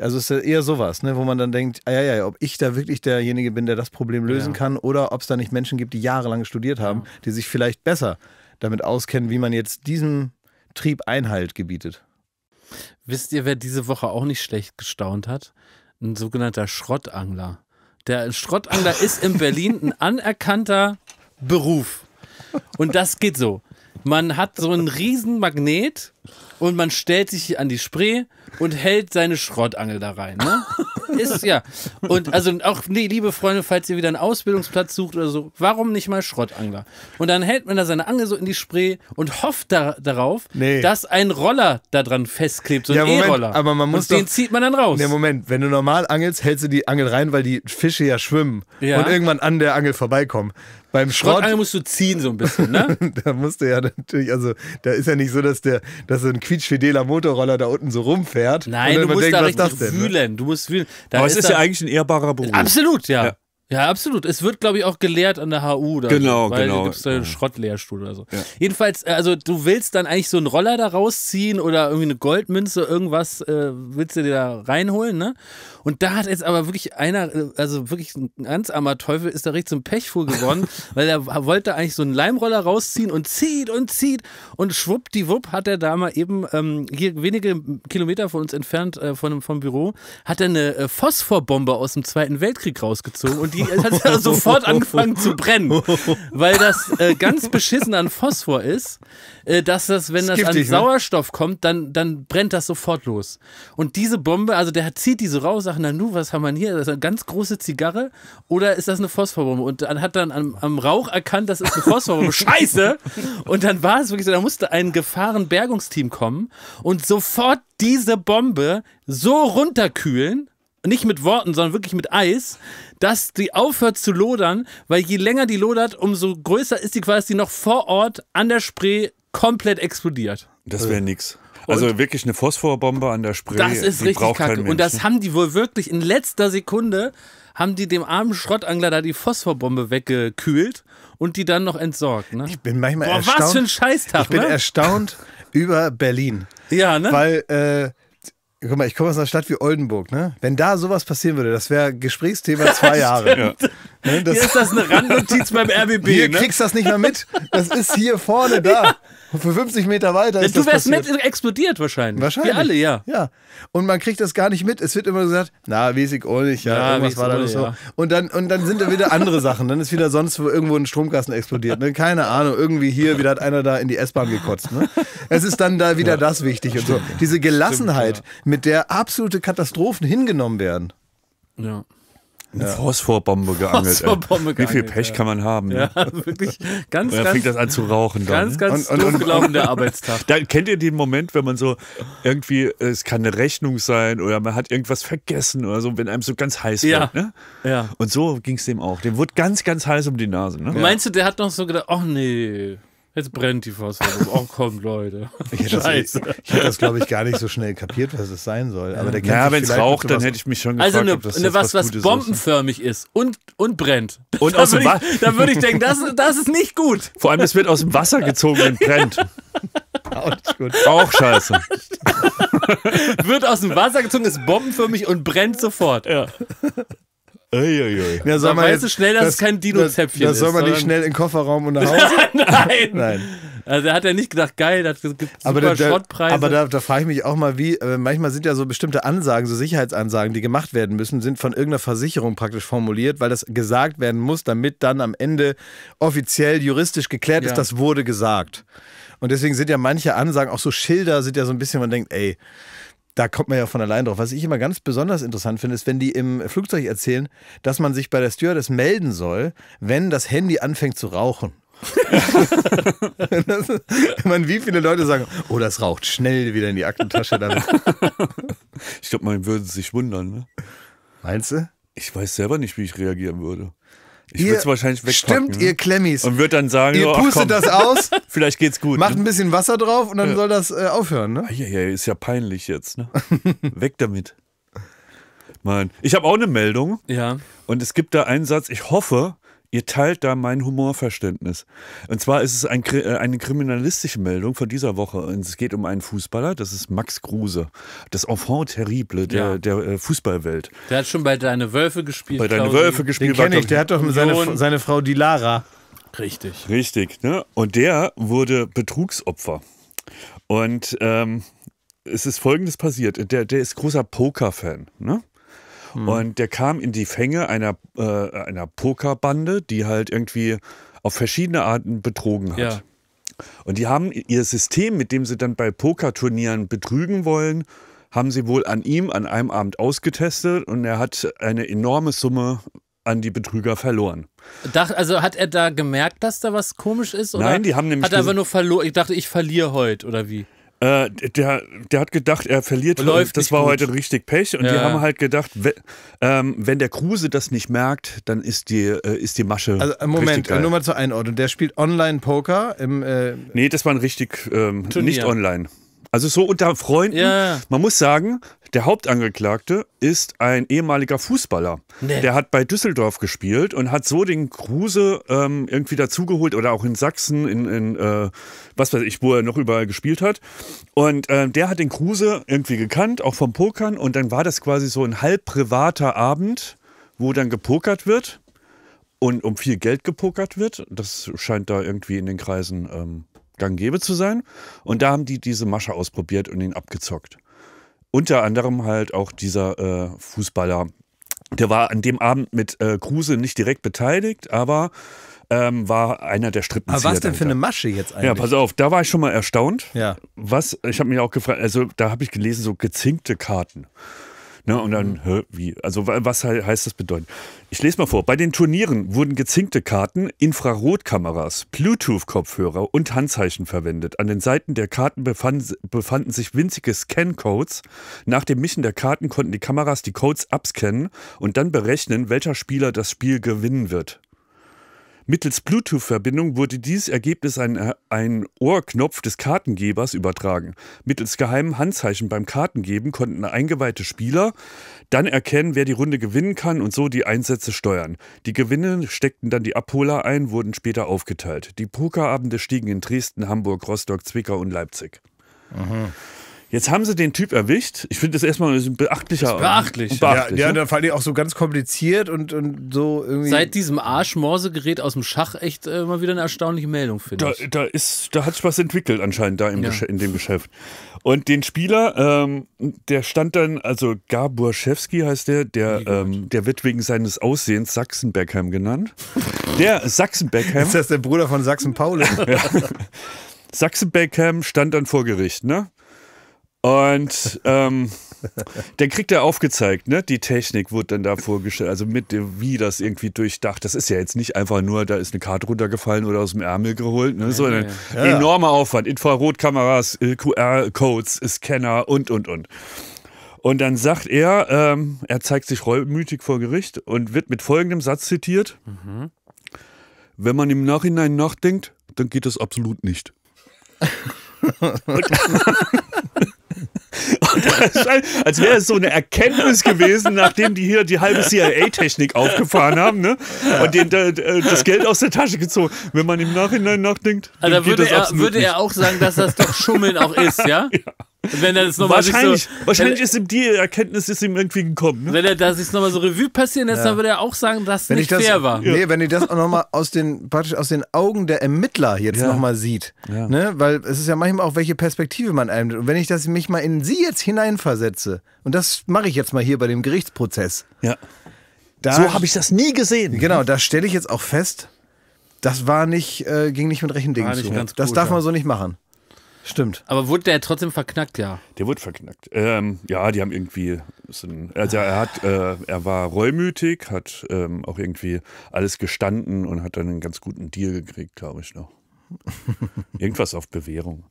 also es ist ja eher sowas, ne, wo man dann denkt, ah, ja, ja, ob ich da wirklich derjenige bin, der das Problem lösen ja. kann, oder ob es da nicht Menschen gibt, die jahrelang studiert haben, ja. die sich vielleicht besser damit auskennen, wie man jetzt diesem Trieb Einhalt gebietet. Wisst ihr, wer diese Woche auch nicht schlecht gestaunt hat? Ein sogenannter Schrottangler. Der Schrottangler ist in Berlin ein anerkannter Beruf. Und das geht so. Man hat so einen riesen Magnet und man stellt sich an die Spree und hält seine Schrottangel da rein. Ne? Ist ja. Und also auch, nee, liebe Freunde, falls ihr wieder einen Ausbildungsplatz sucht oder so, warum nicht mal Schrottangler? Und dann hält man da seine Angel so in die Spree und hofft da, darauf, nee. dass ein Roller da dran festklebt, so ein ja, E-Roller. Aber man muss. Und doch, den zieht man dann raus. Nee, Moment, wenn du normal angelst, hältst du die Angel rein, weil die Fische ja schwimmen ja. und irgendwann an der Angel vorbeikommen beim Schrott. Schrott musst du ziehen so ein bisschen, ne? da musst du ja natürlich, also da ist ja nicht so, dass der, dass so ein quietschfideler Motorroller da unten so rumfährt. Nein, du musst denkt, da richtig ne? wühlen. Ne? Du musst wühlen. Da Aber ist es ist ja eigentlich ein ehrbarer Beruf. Absolut, ja. ja. Ja, absolut. Es wird, glaube ich, auch gelehrt an der HU. Oder genau, weil genau. Da gibt es einen Schrottlehrstuhl oder so. Ja. Jedenfalls, äh, also du willst dann eigentlich so einen Roller da rausziehen oder irgendwie eine Goldmünze, irgendwas äh, willst du dir da reinholen, ne? Und da hat jetzt aber wirklich einer, äh, also wirklich ein ganz armer Teufel, ist da richtig zum Pech geworden, weil er wollte eigentlich so einen Leimroller rausziehen und zieht und zieht und schwuppdiwupp hat er da mal eben, ähm, hier wenige Kilometer von uns entfernt äh, von, vom Büro, hat er eine äh, Phosphorbombe aus dem Zweiten Weltkrieg rausgezogen und die hat sofort angefangen zu brennen, weil das äh, ganz beschissen an Phosphor ist, äh, dass das, wenn das, das an dich, ne? Sauerstoff ne? kommt, dann, dann brennt das sofort los. Und diese Bombe, also der zieht diese raus, sagt, na nu, was haben wir hier? Das ist eine ganz große Zigarre oder ist das eine Phosphorbombe? Und dann hat dann am, am Rauch erkannt, das ist eine Phosphorbombe. Scheiße! Und dann war es wirklich so, da musste ein Gefahrenbergungsteam kommen und sofort diese Bombe so runterkühlen, nicht mit Worten, sondern wirklich mit Eis, dass die aufhört zu lodern, weil je länger die lodert, umso größer ist die quasi noch vor Ort an der Spree komplett explodiert. Das wäre nix. Also und wirklich eine Phosphorbombe an der Spree. Das ist richtig kacke. Und das ne? haben die wohl wirklich in letzter Sekunde haben die dem armen Schrottangler da die Phosphorbombe weggekühlt und die dann noch entsorgt. Ne? Ich bin manchmal Boah, erstaunt. Was für ein Scheißtag. Ich bin ne? erstaunt über Berlin. Ja, ne? Weil äh, Guck mal, ich komme aus einer Stadt wie Oldenburg, ne? Wenn da sowas passieren würde, das wäre Gesprächsthema zwei Jahre. Ne, das hier ist das eine Randnotiz beim RBB. Hier ne? kriegst das nicht mehr mit. Das ist hier vorne da. Ja. Für 50 Meter weiter ist Du wärst mit explodiert wahrscheinlich. Wahrscheinlich. Wir alle, ja. Ja. Und man kriegt das gar nicht mit. Es wird immer gesagt, na, ich ohnig, ja, ja irgendwas war da nicht so. Ja. Und, dann, und dann sind da wieder andere Sachen. Dann ist wieder sonst wo irgendwo ein Stromkasten explodiert. Ne? Keine Ahnung. Irgendwie hier, wieder hat einer da in die S-Bahn gekotzt. Ne? Es ist dann da wieder ja. das wichtig und so. Diese Gelassenheit, Stimmt, mit der absolute Katastrophen hingenommen werden. Ja. Eine ja. Phosphorbombe geangelt. Phosphorbombe geangelt. Wie viel Pech ja. kann man haben? Ne? Ja, wirklich. Ganz, und dann ganz, das an zu rauchen. Dann. Ganz, ne? ganz und, und, und der Arbeitstag. Dann kennt ihr den Moment, wenn man so irgendwie, es kann eine Rechnung sein oder man hat irgendwas vergessen oder so, wenn einem so ganz heiß ja. wird. Ne? Ja. Und so ging es dem auch. Dem wurde ganz, ganz heiß um die Nase. Ne? Meinst du, der hat noch so gedacht, oh nee. Jetzt brennt die Phosphorus. Oh, komm, Leute. Ich hätte, Scheiße. Das, ich hätte das, glaube ich, gar nicht so schnell kapiert, was es sein soll. Aber der ja, wenn es raucht, dann hätte ich mich schon also gefragt, Also eine, ob das eine was, was, was bombenförmig ist, und, und brennt. Und da aus dem Da würde ich denken, das, das ist nicht gut. Vor allem, es wird aus dem Wasser gezogen und brennt. Auch scheiße. wird aus dem Wasser gezogen, ist bombenförmig und brennt sofort. Ja. Uiuiui. Da soll man weißt jetzt, du schnell, dass das, es kein Dino-Zäpfchen ist. Das soll man nicht schnell in den Kofferraum und nach Hause. Nein. Nein. Also er hat ja nicht gedacht, geil, das gibt super da, Schrottpreise. Aber da, da frage ich mich auch mal, wie, äh, manchmal sind ja so bestimmte Ansagen, so Sicherheitsansagen, die gemacht werden müssen, sind von irgendeiner Versicherung praktisch formuliert, weil das gesagt werden muss, damit dann am Ende offiziell juristisch geklärt ja. ist, das wurde gesagt. Und deswegen sind ja manche Ansagen, auch so Schilder sind ja so ein bisschen, man denkt, ey, da kommt man ja von allein drauf. Was ich immer ganz besonders interessant finde, ist, wenn die im Flugzeug erzählen, dass man sich bei der Stewardess melden soll, wenn das Handy anfängt zu rauchen. das, ich meine, wie viele Leute sagen, oh, das raucht schnell wieder in die Aktentasche damit. Ich glaube, man würde sich wundern. Ne? Meinst du? Ich weiß selber nicht, wie ich reagieren würde. Ich würde es wahrscheinlich wegpacken. Stimmt, ne? ihr Klemmis. Und wird dann sagen, ihr oh, pustet komm, das aus. Vielleicht geht's gut. Macht ne? ein bisschen Wasser drauf und dann ja. soll das äh, aufhören, ne? Ja, ja, ist ja peinlich jetzt, ne? Weg damit. Mann, ich habe auch eine Meldung. Ja. Und es gibt da einen Satz, ich hoffe, Ihr teilt da mein Humorverständnis. Und zwar ist es ein, äh, eine kriminalistische Meldung von dieser Woche. Und es geht um einen Fußballer, das ist Max Kruse. Das Enfant terrible der, ja. der äh, Fußballwelt. Der hat schon bei Deine Wölfe gespielt. Bei Deine Wölfe gespielt. Den kenne ich, der hat doch seine, seine Frau Dilara. Richtig. Richtig, ne? Und der wurde Betrugsopfer. Und ähm, es ist folgendes passiert: der, der ist großer Pokerfan, ne? Mhm. Und der kam in die Fänge einer, äh, einer Pokerbande, die halt irgendwie auf verschiedene Arten betrogen hat. Ja. Und die haben ihr System, mit dem sie dann bei Pokerturnieren betrügen wollen, haben sie wohl an ihm an einem Abend ausgetestet und er hat eine enorme Summe an die Betrüger verloren. Dacht, also hat er da gemerkt, dass da was komisch ist? Nein, die haben nämlich. Hat er aber nur verloren. Ich dachte, ich verliere heute oder wie? Äh, der, der hat gedacht, er verliert. Läuft das war gut. heute richtig Pech. Und ja. die haben halt gedacht, we, ähm, wenn der Kruse das nicht merkt, dann ist die, äh, ist die Masche. Also, äh, Moment, nur mal zur Einordnung. Der spielt Online-Poker im. Äh, nee, das war ein richtig. Ähm, nicht online. Also so unter Freunden. Ja. Man muss sagen, der Hauptangeklagte ist ein ehemaliger Fußballer. Nee. Der hat bei Düsseldorf gespielt und hat so den Kruse ähm, irgendwie dazugeholt oder auch in Sachsen, in, in äh, was weiß ich, wo er noch überall gespielt hat. Und äh, der hat den Kruse irgendwie gekannt, auch vom Pokern. Und dann war das quasi so ein halb privater Abend, wo dann gepokert wird und um viel Geld gepokert wird. Das scheint da irgendwie in den Kreisen. Ähm, ganggebe zu sein. Und da haben die diese Masche ausprobiert und ihn abgezockt. Unter anderem halt auch dieser äh, Fußballer. Der war an dem Abend mit äh, Kruse nicht direkt beteiligt, aber ähm, war einer der Strippen. Aber was denn für eine Masche jetzt eigentlich? Ja, pass auf, da war ich schon mal erstaunt. Ja. Was, ich habe mich auch gefragt, also da habe ich gelesen, so gezinkte Karten. Ne? Und dann, mhm. hä, wie? Also was heißt das bedeuten? Ich lese mal vor. Bei den Turnieren wurden gezinkte Karten, Infrarotkameras, Bluetooth-Kopfhörer und Handzeichen verwendet. An den Seiten der Karten befanden, befanden sich winzige Scan-Codes. Nach dem Mischen der Karten konnten die Kameras die Codes abscannen und dann berechnen, welcher Spieler das Spiel gewinnen wird. Mittels Bluetooth-Verbindung wurde dieses Ergebnis an äh, einen Ohrknopf des Kartengebers übertragen. Mittels geheimen Handzeichen beim Kartengeben konnten eingeweihte Spieler dann erkennen, wer die Runde gewinnen kann und so die Einsätze steuern. Die Gewinne steckten dann die Abholer ein, wurden später aufgeteilt. Die Pokerabende stiegen in Dresden, Hamburg, Rostock, Zwickau und Leipzig. Aha. Mhm. Jetzt haben sie den Typ erwischt. Ich finde das erstmal ein beachtlicher. beachtlich. beachtlich ja, ja, ne? da fand ich auch so ganz kompliziert und, und so irgendwie. Seit diesem Arschmorsegerät aus dem Schach echt äh, mal wieder eine erstaunliche Meldung, finde da, ich. Da, ist, da hat sich was entwickelt anscheinend da im ja. in dem Geschäft. Und den Spieler, ähm, der stand dann, also Gaburschewski heißt der, der, ähm, der wird wegen seines Aussehens Sachsen-Beckham genannt. Der Sachsen-Beckham. Ist das der Bruder von Sachsen-Paul? ja. Sachsen-Beckham stand dann vor Gericht, ne? Und ähm, dann kriegt er aufgezeigt, ne? Die Technik wurde dann da vorgestellt, also mit dem, wie das irgendwie durchdacht. Das ist ja jetzt nicht einfach nur, da ist eine Karte runtergefallen oder aus dem Ärmel geholt, ne? So ein ja. enormer Aufwand. Infrarotkameras, äh, QR-Codes, Scanner und und und. Und dann sagt er, ähm, er zeigt sich reumütig vor Gericht und wird mit folgendem Satz zitiert: mhm. Wenn man im Nachhinein nachdenkt, dann geht das absolut nicht. Ein, als wäre es so eine Erkenntnis gewesen, nachdem die hier die halbe CIA-Technik aufgefahren haben ne? und denen äh, das Geld aus der Tasche gezogen. Wenn man im Nachhinein nachdenkt, also würde, er, würde er, auch sagen, dass das doch Schummeln auch ist, ja? ja. Wenn er das noch wahrscheinlich so, wahrscheinlich ist ihm die Erkenntnis ist ihm irgendwie gekommen. Ne? Wenn er das jetzt nochmal so Revue passieren lässt, ja. dann würde er auch sagen, dass wenn nicht das, fair war. Nee, wenn ihr das auch nochmal aus den, praktisch aus den Augen der Ermittler jetzt ja. nochmal sieht. Ja. Ne? Weil es ist ja manchmal auch, welche Perspektive man einnimmt. Und wenn ich das mich mal in sie jetzt hineinversetze, und das mache ich jetzt mal hier bei dem Gerichtsprozess. Ja. Da, so habe ich das nie gesehen. Genau, da stelle ich jetzt auch fest, das war nicht, äh, ging nicht mit rechten Dingen zu. das gut, darf man so nicht machen. Stimmt. Aber wurde der trotzdem verknackt, ja? Der wurde verknackt. Ähm, ja, die haben irgendwie. Also er, hat, äh, er war reumütig, hat ähm, auch irgendwie alles gestanden und hat dann einen ganz guten Deal gekriegt, glaube ich noch. Irgendwas auf Bewährung.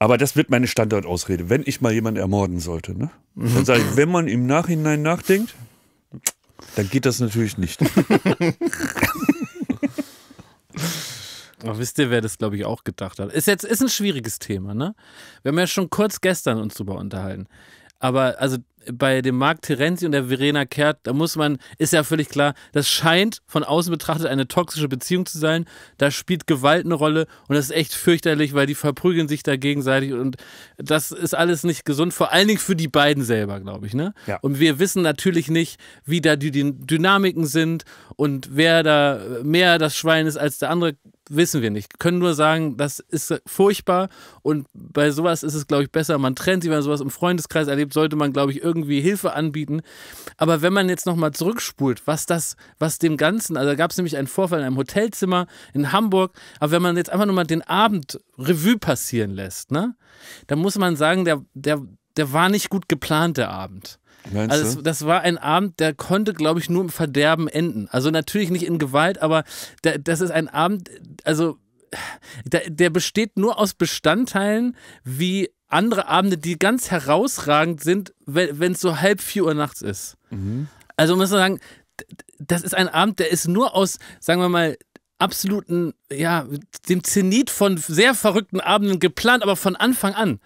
Aber das wird meine Standortausrede, wenn ich mal jemanden ermorden sollte. Ne? Dann sage ich, wenn man im Nachhinein nachdenkt, dann geht das natürlich nicht. Oh, wisst ihr, wer das, glaube ich, auch gedacht hat? Ist jetzt ist ein schwieriges Thema, ne? Wir haben ja schon kurz gestern uns drüber unterhalten. Aber also bei dem Marc Terenzi und der Verena Kehrt, da muss man, ist ja völlig klar, das scheint von außen betrachtet eine toxische Beziehung zu sein. Da spielt Gewalt eine Rolle und das ist echt fürchterlich, weil die verprügeln sich da gegenseitig und das ist alles nicht gesund, vor allen Dingen für die beiden selber, glaube ich. Ne? Ja. Und wir wissen natürlich nicht, wie da die Dynamiken sind und wer da mehr das Schwein ist als der andere wissen wir nicht. Können nur sagen, das ist furchtbar und bei sowas ist es, glaube ich, besser. Man trennt sich, wenn man sowas im Freundeskreis erlebt, sollte man, glaube ich, irgendwie Hilfe anbieten. Aber wenn man jetzt nochmal zurückspult, was das, was dem Ganzen, also da gab es nämlich einen Vorfall in einem Hotelzimmer in Hamburg, aber wenn man jetzt einfach nochmal den Abend Revue passieren lässt, ne, dann muss man sagen, der, der, der war nicht gut geplant, der Abend. Meinst also es, das war ein Abend, der konnte, glaube ich, nur im Verderben enden. Also natürlich nicht in Gewalt, aber da, das ist ein Abend, also der, der besteht nur aus Bestandteilen wie andere Abende, die ganz herausragend sind, wenn es so halb vier Uhr nachts ist. Mhm. Also muss man sagen, das ist ein Abend, der ist nur aus, sagen wir mal, absoluten, ja, dem Zenit von sehr verrückten Abenden geplant, aber von Anfang an.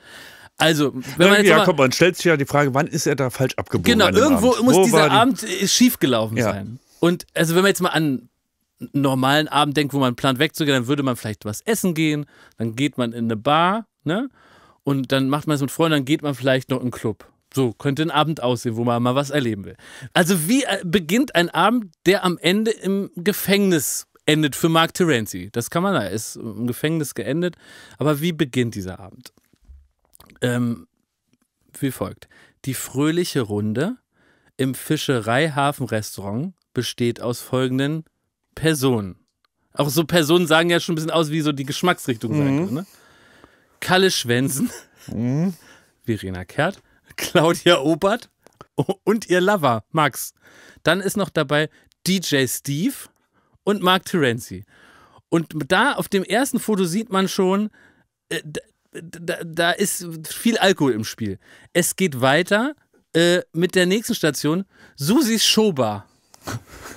Also, wenn man jetzt ja, mal, komm, man stellt sich ja die Frage, wann ist er da falsch abgebogen? Genau, irgendwo Abend? muss Wo dieser die? Abend äh, schiefgelaufen ja. sein. Und also, wenn man jetzt mal an einen normalen Abend denkt, wo man plant wegzugehen, dann würde man vielleicht was essen gehen, dann geht man in eine Bar, ne? Und dann macht man es mit Freunden, dann geht man vielleicht noch in einen Club. So könnte ein Abend aussehen, wo man mal was erleben will. Also wie äh, beginnt ein Abend, der am Ende im Gefängnis endet für Mark Terenzi? Das kann man, da, ist im Gefängnis geendet. Aber wie beginnt dieser Abend? Ähm, wie folgt. Die fröhliche Runde im Fischereihafen-Restaurant besteht aus folgenden Personen. Auch so Personen sagen ja schon ein bisschen aus, wie so die Geschmacksrichtung mhm. sein kann. Ne? Kalle Schwensen, mhm. Verena Kehrt, Claudia Obert und ihr Lover, Max. Dann ist noch dabei DJ Steve und Mark Terenzi. Und da auf dem ersten Foto sieht man schon, äh, da, da ist viel Alkohol im Spiel. Es geht weiter äh, mit der nächsten Station. Susis Showbar.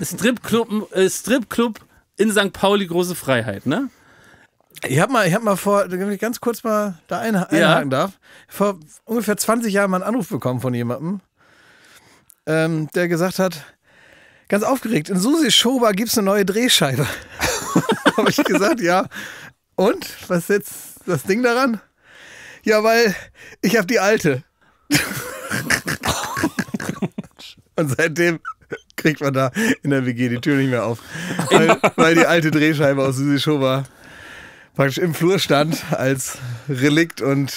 Stripclub, äh, Stripclub in St. Pauli, große Freiheit, ne? Ich habe mal, hab mal vor, wenn ich ganz kurz mal da ein, einhaken ja. darf, vor ungefähr 20 Jahren mal einen Anruf bekommen von jemandem, ähm, der gesagt hat, ganz aufgeregt, in Susi Schober gibt es eine neue Drehscheibe. habe ich gesagt, ja. Und? Was ist jetzt das Ding daran? Ja, weil ich habe die alte. Und seitdem kriegt man da in der WG die Tür nicht mehr auf. Weil, weil die alte Drehscheibe aus Susi Schober praktisch im Flur stand als Relikt und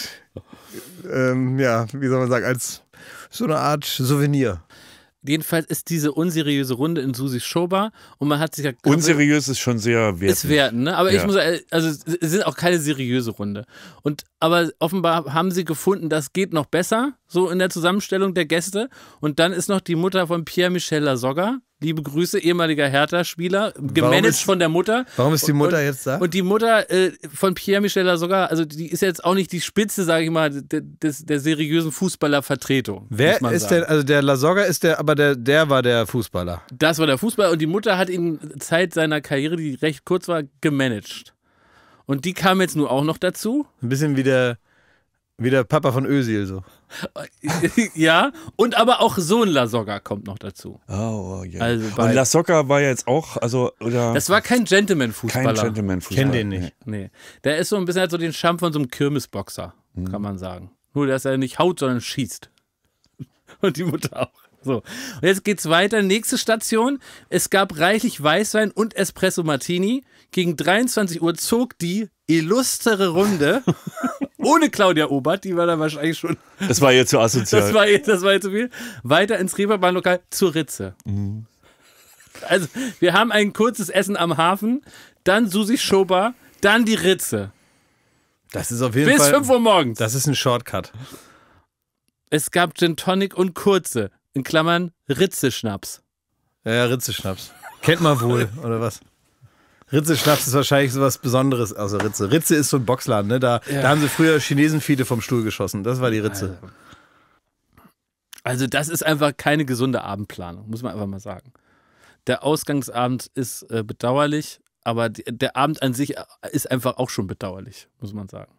ähm, ja, wie soll man sagen, als so eine Art Souvenir. Jedenfalls ist diese unseriöse Runde in Susis Showbar und man hat sich ja. Unseriös ist schon sehr wert. Ist werten, ne? Aber ja. ich muss sagen, also es ist auch keine seriöse Runde. Und aber offenbar haben sie gefunden, das geht noch besser, so in der Zusammenstellung der Gäste. Und dann ist noch die Mutter von Pierre Michel Lasogga, Liebe Grüße, ehemaliger Hertha-Spieler, gemanagt ist, von der Mutter. Warum ist die Mutter und, jetzt da? Und die Mutter äh, von Pierre Michel sogar, also die ist jetzt auch nicht die Spitze, sage ich mal, der, des, der seriösen Fußballervertretung. Wer ist denn, also der Lasogga ist der, aber der, der war der Fußballer. Das war der Fußballer und die Mutter hat ihn Zeit seiner Karriere, die recht kurz war, gemanagt. Und die kam jetzt nur auch noch dazu. Ein bisschen wie der wie der Papa von Özil so. ja, und aber auch so ein Lasogga kommt noch dazu. Oh, oh ja. Also und Lasogga war jetzt auch, also, oder. Das war kein Gentleman-Fußballer. Kein Gentleman-Fußballer. Kennt den nicht. Nee. Der ist so ein bisschen halt so den Charme von so einem Kirmesboxer, mhm. kann man sagen. Nur, dass er nicht haut, sondern schießt. Und die Mutter auch. So, und jetzt geht's weiter. Nächste Station. Es gab reichlich Weißwein und Espresso Martini. Gegen 23 Uhr zog die illustre Runde ohne Claudia Obert, die war da wahrscheinlich schon. Das war ihr zu assoziiert. Das war ihr, das war ihr zu viel. Weiter ins Reeperbahn-Lokal zur Ritze. Mhm. Also, wir haben ein kurzes Essen am Hafen, dann Susi Schober, dann die Ritze. Das ist auf jeden Bis Fall. Bis 5 Uhr morgens. Das ist ein Shortcut. Es gab Gin Tonic und Kurze. In Klammern Ritze-Schnaps. Ja, Ritze-Schnaps. Kennt man wohl, oder was? Ritze-Schnaps ist wahrscheinlich sowas Besonderes. Also Ritze. Ritze ist so ein Boxladen, ne? Da, ja. da haben sie früher chinesen vom Stuhl geschossen. Das war die Ritze. Also. also, das ist einfach keine gesunde Abendplanung, muss man einfach mal sagen. Der Ausgangsabend ist äh, bedauerlich, aber die, der Abend an sich äh, ist einfach auch schon bedauerlich, muss man sagen.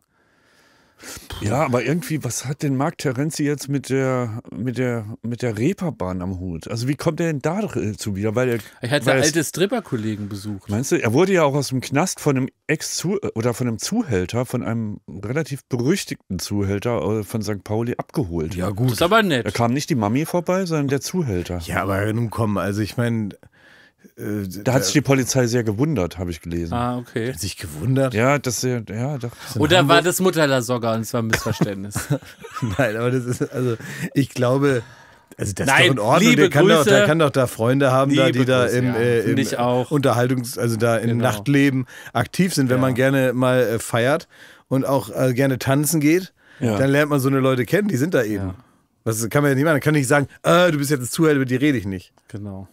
Ja, aber irgendwie, was hat denn Marc Terenzi jetzt mit der, mit der, mit der Reeperbahn am Hut? Also wie kommt er denn da äh, zu wieder? Weil er, ich hatte weil alte Stripper-Kollegen besucht. Meinst du, er wurde ja auch aus dem Knast von einem Ex- oder von einem Zuhälter, von einem relativ berüchtigten Zuhälter äh, von St. Pauli abgeholt. Ja gut. Das ist aber nett. Da kam nicht die Mami vorbei, sondern der Zuhälter. Ja, aber nun komm, also ich meine... Äh, da hat sich die Polizei sehr gewundert, habe ich gelesen. Ah, okay. Hat sich gewundert? Ja, das ja, ja doch. Oder Hamburg. war das Mutterler sogar und es war ein Missverständnis? Nein, aber das ist, also, ich glaube, also das Nein, ist doch in Ordnung. der, kann Grüße. Doch, der kann doch da Freunde haben, da, die Grüße, da im, ja. äh, im Unterhaltungs-, also da im genau. Nachtleben aktiv sind, wenn ja. man gerne mal äh, feiert und auch äh, gerne tanzen geht. Ja. Dann lernt man so eine Leute kennen, die sind da eben. Was kann man ja nicht machen. niemand, kann nicht sagen, äh, du bist jetzt ein Zuhälter, über die rede ich nicht. Genau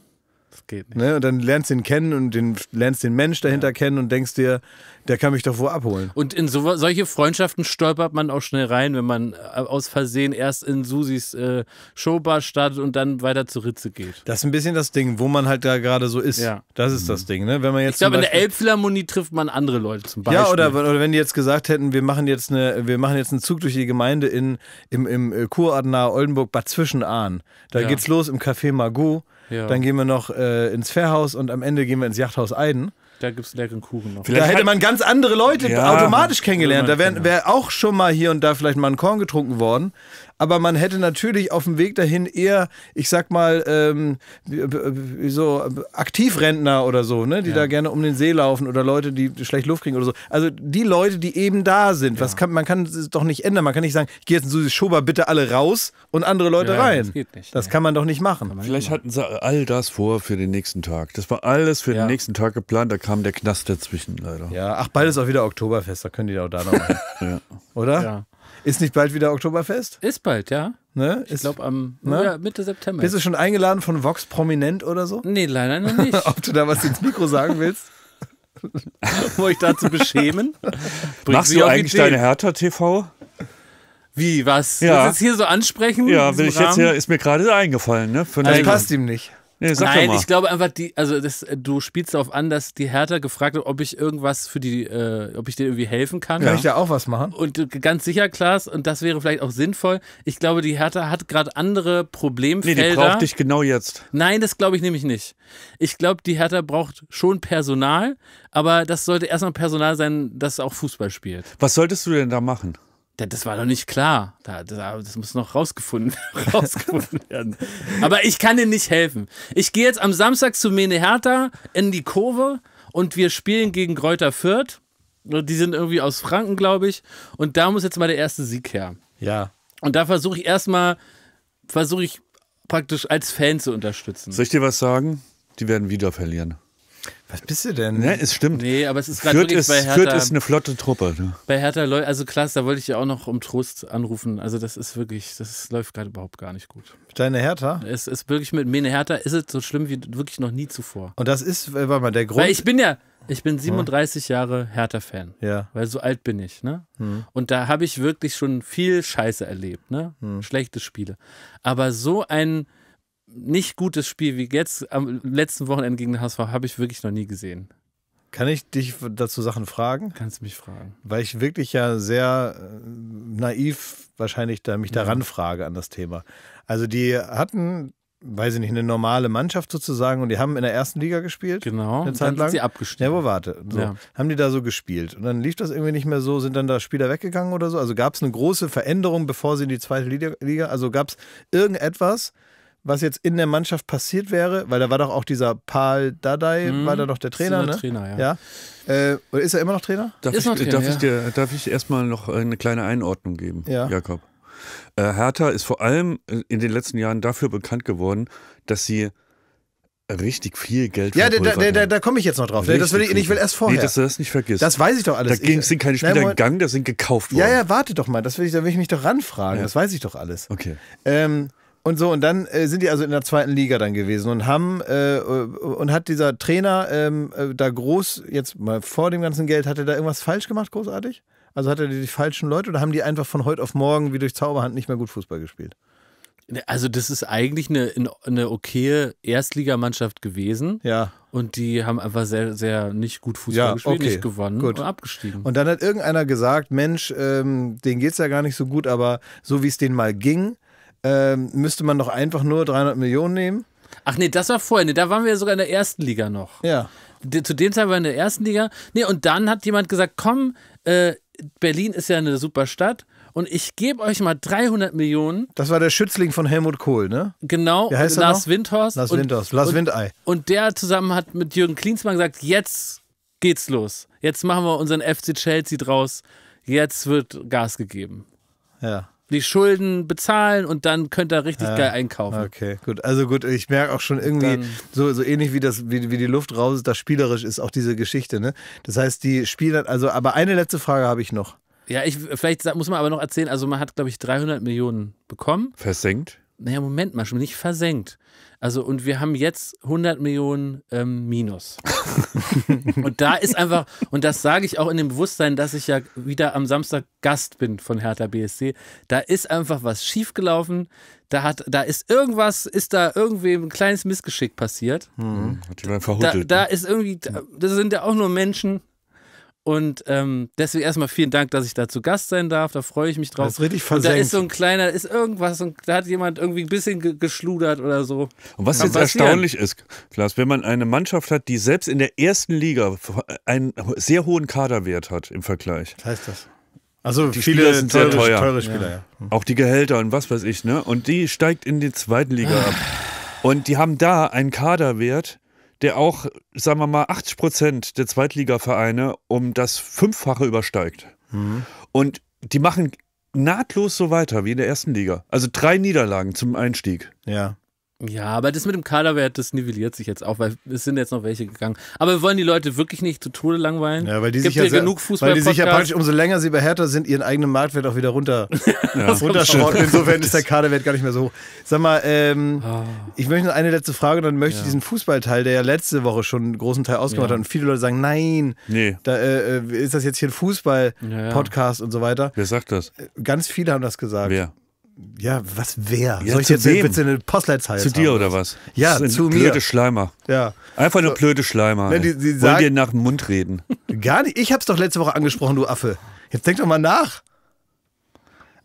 geht nicht. Ne? Und dann lernst du ihn kennen und den, lernst den Mensch dahinter ja. kennen und denkst dir, der kann mich doch wo abholen. Und in so, solche Freundschaften stolpert man auch schnell rein, wenn man äh, aus Versehen erst in Susis äh, Showbar startet und dann weiter zur Ritze geht. Das ist ein bisschen das Ding, wo man halt da gerade so ist. Ja. Das ist mhm. das Ding. Ne? Wenn man jetzt ich glaube, in der Elbphilharmonie trifft man andere Leute zum Beispiel. Ja, oder, oder wenn die jetzt gesagt hätten, wir machen jetzt, eine, wir machen jetzt einen Zug durch die Gemeinde in, im, im äh, Kurort nahe Oldenburg, Bad Zwischenahn. Da ja. geht's los im Café Magot. Ja. Dann gehen wir noch äh, ins Fährhaus und am Ende gehen wir ins Yachthaus Eiden. Da gibt es leckeren Kuchen noch. Vielleicht da hätte man ganz andere Leute ja, automatisch kennengelernt. Da wäre wär auch schon mal hier und da vielleicht mal ein Korn getrunken worden aber man hätte natürlich auf dem Weg dahin eher, ich sag mal, ähm, äh, so äh, Aktivrentner oder so, ne? die ja. da gerne um den See laufen oder Leute, die schlecht Luft kriegen oder so. Also die Leute, die eben da sind. Was kann, man kann es doch nicht ändern. Man kann nicht sagen, ich gehe jetzt in Susi Schober bitte alle raus und andere Leute ja, rein. Das, geht nicht, das kann man doch nicht machen. Vielleicht hatten sie all das vor für den nächsten Tag. Das war alles für den nächsten Tag geplant. Da kam der Knast dazwischen leider. Ja, ach, bald ist auch wieder Oktoberfest. Da können die auch da noch rein. Oder? Ja. Ist nicht bald wieder Oktoberfest? Ist bald, ja. Ne? Ich glaube am ne? Mitte September. Bist du schon eingeladen von Vox Prominent oder so? Nee, leider noch nicht. Ob du da was ins Mikro sagen willst? um euch dazu beschämen? Machst du eigentlich deine Hertha TV? Wie, was? Ja. Das ist hier so ansprechen? Ja, will ich jetzt hier, ist mir gerade eingefallen. Ne? das passt ihm nicht. Nee, sag Nein, ich glaube einfach, die, also das, du spielst darauf an, dass die Hertha gefragt hat, ob ich irgendwas für die, äh, ob ich dir irgendwie helfen kann. Kann ja. ich da auch was machen? Und ganz sicher, Klaas, und das wäre vielleicht auch sinnvoll. Ich glaube, die Hertha hat gerade andere Problemfelder. Nee, die braucht dich genau jetzt. Nein, das glaube ich nämlich nicht. Ich glaube, die Hertha braucht schon Personal, aber das sollte erstmal Personal sein, das auch Fußball spielt. Was solltest du denn da machen? das war noch nicht klar. das muss noch rausgefunden, rausgefunden werden. Aber ich kann dir nicht helfen. Ich gehe jetzt am Samstag zu Mene Hertha in die Kurve und wir spielen gegen Kräuter Fürth. Die sind irgendwie aus Franken, glaube ich. Und da muss jetzt mal der erste Sieg her. Ja. Und da versuche ich erstmal, versuche ich praktisch als Fan zu unterstützen. Soll ich dir was sagen? Die werden wieder verlieren. Was bist du denn? Ne, es stimmt. Nee, aber es ist gerade wirklich ist, bei Hertha. Fürth ist eine flotte Truppe. Ne? Bei Hertha läuft, also klar, da wollte ich ja auch noch um Trost anrufen. Also das ist wirklich, das läuft gerade überhaupt gar nicht gut. Deine Hertha? Es ist wirklich mit Mene Hertha ist es so schlimm wie wirklich noch nie zuvor. Und das ist, äh, warte mal, der Grund. Weil ich bin ja, ich bin 37 hm. Jahre Hertha-Fan. Ja. Weil so alt bin ich, ne? Hm. Und da habe ich wirklich schon viel Scheiße erlebt, ne? Hm. Schlechte Spiele. Aber so ein nicht gutes Spiel wie jetzt am letzten Wochenende gegen den HSV habe ich wirklich noch nie gesehen. Kann ich dich dazu Sachen fragen? Kannst du mich fragen. Weil ich wirklich ja sehr äh, naiv wahrscheinlich da, mich daran ja. frage an das Thema. Also die hatten, weiß ich nicht, eine normale Mannschaft sozusagen und die haben in der ersten Liga gespielt. Genau, eine Zeit dann lang. sind sie abgestiegen. Ja, wo warte. So. Ja. Haben die da so gespielt und dann lief das irgendwie nicht mehr so, sind dann da Spieler weggegangen oder so? Also gab es eine große Veränderung, bevor sie in die zweite Liga, also gab es irgendetwas, was jetzt in der Mannschaft passiert wäre, weil da war doch auch dieser Paul Dadai, mhm. war da doch der Trainer, ne? Trainer, ja. ja? Äh, oder ist er immer noch Trainer? Darf ist ich, noch Trainer, darf ja. ich dir, darf ich erstmal noch äh, eine kleine Einordnung geben, ja. Jakob? Äh, Hertha ist vor allem äh, in den letzten Jahren dafür bekannt geworden, dass sie richtig viel Geld Ja, da, da, da, da komme ich jetzt noch drauf. Richtig das will ich, ich will erst vorher. Nee, dass du das nicht vergisst. Das weiß ich doch alles. Da ich, sind keine Spieler nein, in da sind gekauft worden. Ja, ja, warte doch mal. Das will ich, da will ich mich doch ranfragen. Ja. Das weiß ich doch alles. Okay. Ähm, und so, und dann äh, sind die also in der zweiten Liga dann gewesen und haben äh, äh und hat dieser Trainer ähm, äh, da groß, jetzt mal vor dem ganzen Geld, hat er da irgendwas falsch gemacht, großartig? Also hat er die falschen Leute oder haben die einfach von heute auf morgen wie durch Zauberhand nicht mehr gut Fußball gespielt? Ne, also, das ist eigentlich eine, eine okaye Erstligamannschaft gewesen. Ja. Und die haben einfach sehr, sehr nicht gut Fußball ja, gespielt, okay. nicht gewonnen gut. und abgestiegen. Und dann hat irgendeiner gesagt: Mensch, ähm, denen geht es ja gar nicht so gut, aber so wie es denen mal ging, ähm, müsste man doch einfach nur 300 Millionen nehmen. Ach nee, das war vorher. Nee, da waren wir sogar in der ersten Liga noch. Ja. Zu dem Zeitpunkt waren wir in der ersten Liga. Nee, und dann hat jemand gesagt, komm, äh, Berlin ist ja eine super Stadt und ich gebe euch mal 300 Millionen. Das war der Schützling von Helmut Kohl, ne? Genau, Wie heißt Lars Windhorst. Lars Windhorst, Lars Windei. Und der zusammen hat mit Jürgen Klinsmann gesagt, jetzt geht's los. Jetzt machen wir unseren FC Chelsea draus. Jetzt wird Gas gegeben. Ja die Schulden bezahlen und dann könnt ihr richtig ja, ah, geil einkaufen. Okay, gut. Also gut, ich merke auch schon irgendwie, so, so ähnlich wie, das, wie, wie die Luft raus ist, das spielerisch ist auch diese Geschichte. Ne? Das heißt, die Spieler, also, aber eine letzte Frage habe ich noch. Ja, ich, vielleicht muss man aber noch erzählen, also man hat, glaube ich, 300 Millionen bekommen. Versenkt? naja, Moment mal, schon nicht versenkt. Also, und wir haben jetzt 100 Millionen ähm, Minus. und da ist einfach, und das sage ich auch in dem Bewusstsein, dass ich ja wieder am Samstag Gast bin von Hertha BSC. Da ist einfach was schiefgelaufen. Da hat, da ist irgendwas, ist da irgendwem ein kleines Missgeschick passiert. Hm, hat jemand verhuttelt. Ne? Da, da ist irgendwie, das sind ja auch nur Menschen. Und ähm, deswegen erstmal vielen Dank, dass ich da zu Gast sein darf. Da freue ich mich drauf. Das ist richtig versenkt. Und da ist so ein kleiner, ist irgendwas, und da hat jemand irgendwie ein bisschen ge geschludert oder so. Und was Kann jetzt passieren. erstaunlich ist, Klaas, wenn man eine Mannschaft hat, die selbst in der ersten Liga einen sehr hohen Kaderwert hat im Vergleich. Was heißt das? Also die viele Spieler sind teure, sehr teuer. teure Spieler, ja. Ja. Hm. Auch die Gehälter und was weiß ich, ne? Und die steigt in die zweite Liga ab. Und die haben da einen Kaderwert, der auch, sagen wir mal, 80 Prozent der Zweitligavereine um das Fünffache übersteigt. Mhm. Und die machen nahtlos so weiter wie in der ersten Liga. Also drei Niederlagen zum Einstieg. Ja. Ja, aber das mit dem Kaderwert, das nivelliert sich jetzt auch, weil es sind jetzt noch welche gegangen. Aber wir wollen die Leute wirklich nicht zu Tode langweilen. Ja, weil die sich ja sehr, genug Fußball Weil die sich ja praktisch, umso länger sie bei Hertha sind, ihren eigenen Marktwert auch wieder runter, runterschrauben. Insofern ist der Kaderwert gar nicht mehr so hoch. Sag mal, ähm, oh. ich möchte noch eine letzte Frage, dann möchte ich ja. diesen Fußballteil, der ja letzte Woche schon einen großen Teil ausgemacht ja. hat und viele Leute sagen, nein, nee. da, äh, äh ist das jetzt hier ein Fußball-Podcast und so weiter. Wer sagt das? Äh, ganz viele haben das gesagt. Wer? Ja, was wäre? Ja, Soll ich jetzt wem? Jetzt eine Postleitzahl Zu dir haben? oder was? Ja, zu blöde mir. Blöde Schleimer. Ja. Einfach nur so. blöde Schleimer. Nein, die, die Wollen sagen, dir nach dem Mund reden. Gar nicht. Ich hab's doch letzte Woche angesprochen, du Affe. Jetzt denk doch mal nach.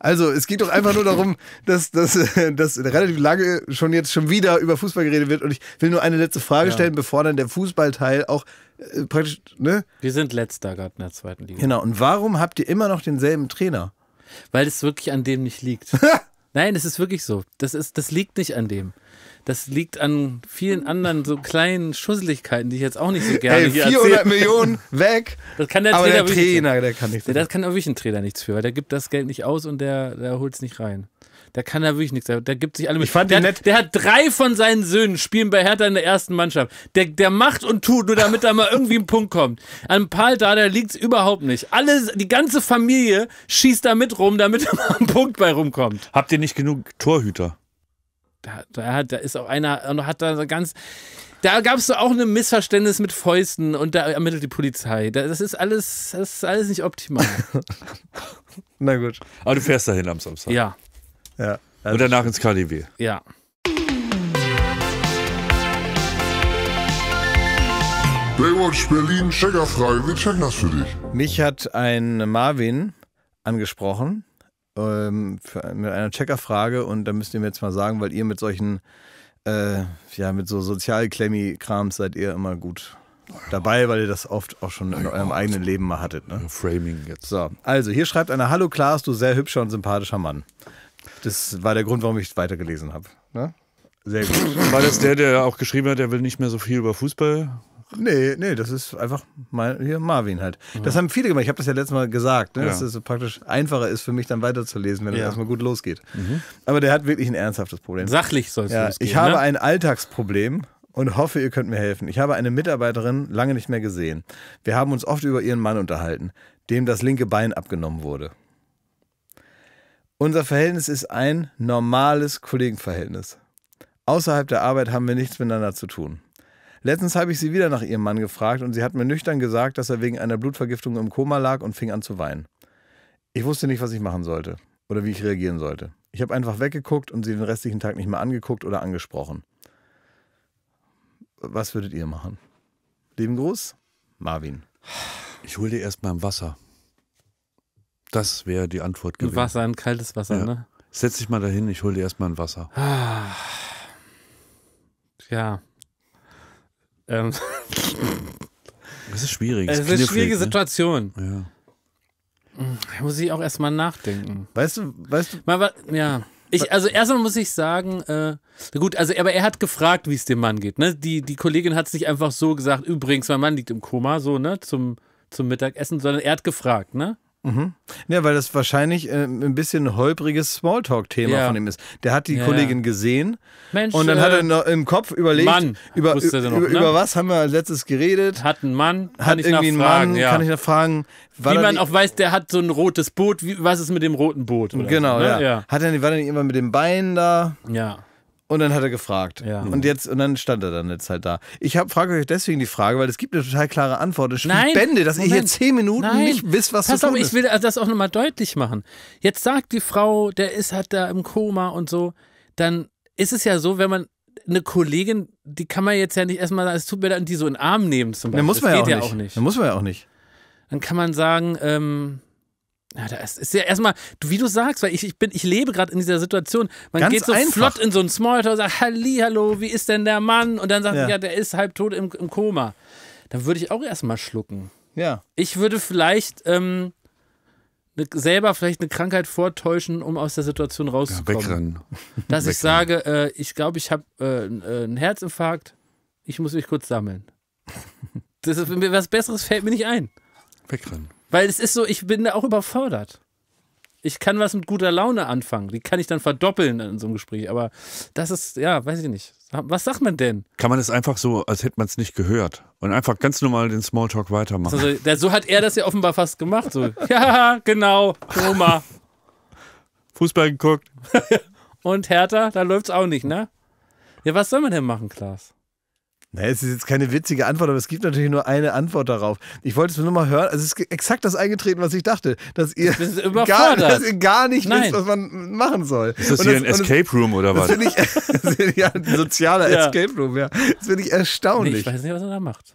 Also, es geht doch einfach nur darum, dass, dass, äh, dass relativ lange schon jetzt schon wieder über Fußball geredet wird. Und ich will nur eine letzte Frage ja. stellen, bevor dann der Fußballteil auch äh, praktisch. Ne? Wir sind letzter gerade in der zweiten Liga. Genau. Und warum habt ihr immer noch denselben Trainer? Weil es wirklich an dem nicht liegt. Nein, es ist wirklich so. Das, ist, das liegt nicht an dem. Das liegt an vielen anderen so kleinen Schusseligkeiten, die ich jetzt auch nicht so gerne Ey, 400 erzähl. Millionen weg. Das kann der aber Trainer, der Trainer der kann nichts. Der, das kann auch wirklich ein Trainer nichts für, weil der gibt das Geld nicht aus und der, der holt es nicht rein der kann da wirklich nichts. Der, gibt sich alle mit. Ich fand der, ihn hat, nett. der hat drei von seinen Söhnen spielen bei Hertha in der ersten Mannschaft. Der, der macht und tut, nur damit da mal irgendwie ein Punkt kommt. An Paul da, liegt es überhaupt nicht. Alle, die ganze Familie schießt da mit rum, damit da mal ein Punkt bei rumkommt. Habt ihr nicht genug Torhüter? Da, da, da ist auch einer, hat da ganz. Da gab es auch ein Missverständnis mit Fäusten und da ermittelt die Polizei. Das ist alles, das ist alles nicht optimal. Na gut. Aber du fährst dahin am Samstag. Ja. Ja. Und also danach ins KDW. Ja. Baywatch Berlin, Checkerfrage, wir checken das für dich. Mich hat ein Marvin angesprochen ähm, für, mit einer Checkerfrage und da müsst ihr mir jetzt mal sagen, weil ihr mit solchen, äh, ja, mit so Sozial-Klemmi-Krams seid ihr immer gut dabei, weil ihr das oft auch schon in eurem eigenen Leben mal hattet. Ne? Framing jetzt. So, also hier schreibt einer: Hallo Klaas, du sehr hübscher und sympathischer Mann. Das war der Grund, warum ich weitergelesen habe. Ne? Sehr gut. War das der, der auch geschrieben hat, der will nicht mehr so viel über Fußball Nee, nee, das ist einfach mal hier Marvin halt. Ja. Das haben viele gemacht. Ich habe das ja letztes Mal gesagt, ne? ja. dass es praktisch einfacher ist für mich dann weiterzulesen, wenn es ja. erstmal gut losgeht. Mhm. Aber der hat wirklich ein ernsthaftes Problem. Sachlich soll es ja, losgehen. Ich habe ne? ein Alltagsproblem und hoffe, ihr könnt mir helfen. Ich habe eine Mitarbeiterin lange nicht mehr gesehen. Wir haben uns oft über ihren Mann unterhalten, dem das linke Bein abgenommen wurde. Unser Verhältnis ist ein normales Kollegenverhältnis. Außerhalb der Arbeit haben wir nichts miteinander zu tun. Letztens habe ich sie wieder nach ihrem Mann gefragt und sie hat mir nüchtern gesagt, dass er wegen einer Blutvergiftung im Koma lag und fing an zu weinen. Ich wusste nicht, was ich machen sollte oder wie ich reagieren sollte. Ich habe einfach weggeguckt und sie den restlichen Tag nicht mehr angeguckt oder angesprochen. Was würdet ihr machen? Lieben Gruß, Marvin. Ich hole dir erstmal ein Wasser. Das wäre die Antwort gewesen. Wasser, ein kaltes Wasser, ja. ne? Setz dich mal dahin, ich hole dir erstmal ein Wasser. Ah. Ja. Ähm. Das ist schwierig. Das es ist eine schwierige ne? Situation. Ja. Da muss ich auch erstmal nachdenken. Weißt du, weißt du. Mal, ja. Ich, also erstmal muss ich sagen, äh, gut, also aber er hat gefragt, wie es dem Mann geht. Ne? Die, die Kollegin hat es nicht einfach so gesagt, übrigens, mein Mann liegt im Koma, so, ne, zum, zum Mittagessen, sondern er hat gefragt, ne? Mhm. Ja, weil das wahrscheinlich äh, ein bisschen holpriges Smalltalk-Thema ja. von ihm ist. Der hat die ja, Kollegin gesehen Mensch, und dann äh, hat er äh, noch im Kopf überlegt, Mann, über, noch, über, ne? über, was haben wir als letztes geredet. Hat einen Mann, hat ich irgendwie einen Mann, ja. kann ich nachfragen. Wie man auch weiß, der hat so ein rotes Boot, Wie, was ist mit dem roten Boot? genau, so, ne? ja. Hat er, war der nicht immer mit dem Bein da? Ja. Und dann hat er gefragt. Ja. Und jetzt und dann stand er dann jetzt halt da. Ich frage euch deswegen die Frage, weil es gibt eine total klare Antwort. Es Nein, Bände, dass Moment. ihr hier zehn Minuten Nein. nicht wisst, was Pass zu tun auf, ist. Ich will also das auch nochmal deutlich machen. Jetzt sagt die Frau, der ist halt da im Koma und so. Dann ist es ja so, wenn man eine Kollegin, die kann man jetzt ja nicht erstmal, es tut mir leid, die so in den Arm nehmen zum Beispiel. Dann muss man das ja, geht auch ja auch nicht. Dann muss man ja auch nicht. Dann kann man sagen, ähm, ja, das ist ja erstmal, wie du sagst, weil ich, ich bin, ich lebe gerade in dieser Situation. Man Ganz geht so einfach. flott in so einen Smalltalk und sagt, Halli, hallo, wie ist denn der Mann? Und dann sagt ja, ja der ist halb tot im, im Koma. Dann würde ich auch erstmal schlucken. Ja. Ich würde vielleicht ähm, ne, selber vielleicht eine Krankheit vortäuschen, um aus der Situation rauszukommen. Ja, wegrennen. Dass wegrennen. ich sage, äh, ich glaube, ich habe äh, äh, einen Herzinfarkt, ich muss mich kurz sammeln. Das ist, was Besseres fällt mir nicht ein. Wegrennen. Weil es ist so, ich bin da auch überfordert. Ich kann was mit guter Laune anfangen. Die kann ich dann verdoppeln in so einem Gespräch. Aber das ist, ja, weiß ich nicht. Was sagt man denn? Kann man es einfach so, als hätte man es nicht gehört und einfach ganz normal den Smalltalk weitermachen? Also, der, so hat er das ja offenbar fast gemacht. So. ja, genau, Oma. Fußball geguckt. und Hertha, da läuft es auch nicht, ne? Ja, was soll man denn machen, Klaas? Naja, es ist jetzt keine witzige Antwort, aber es gibt natürlich nur eine Antwort darauf. Ich wollte es nur mal hören. Also es ist exakt das eingetreten, was ich dachte, dass ihr, gar, dass ihr gar, nicht Nein. wisst, was man machen soll. Ist das und hier ein Escape Room oder was? Das finde ich, ein sozialer ja. Escape Room, ja. Das finde ich erstaunlich. Nee, ich weiß nicht, was er da macht.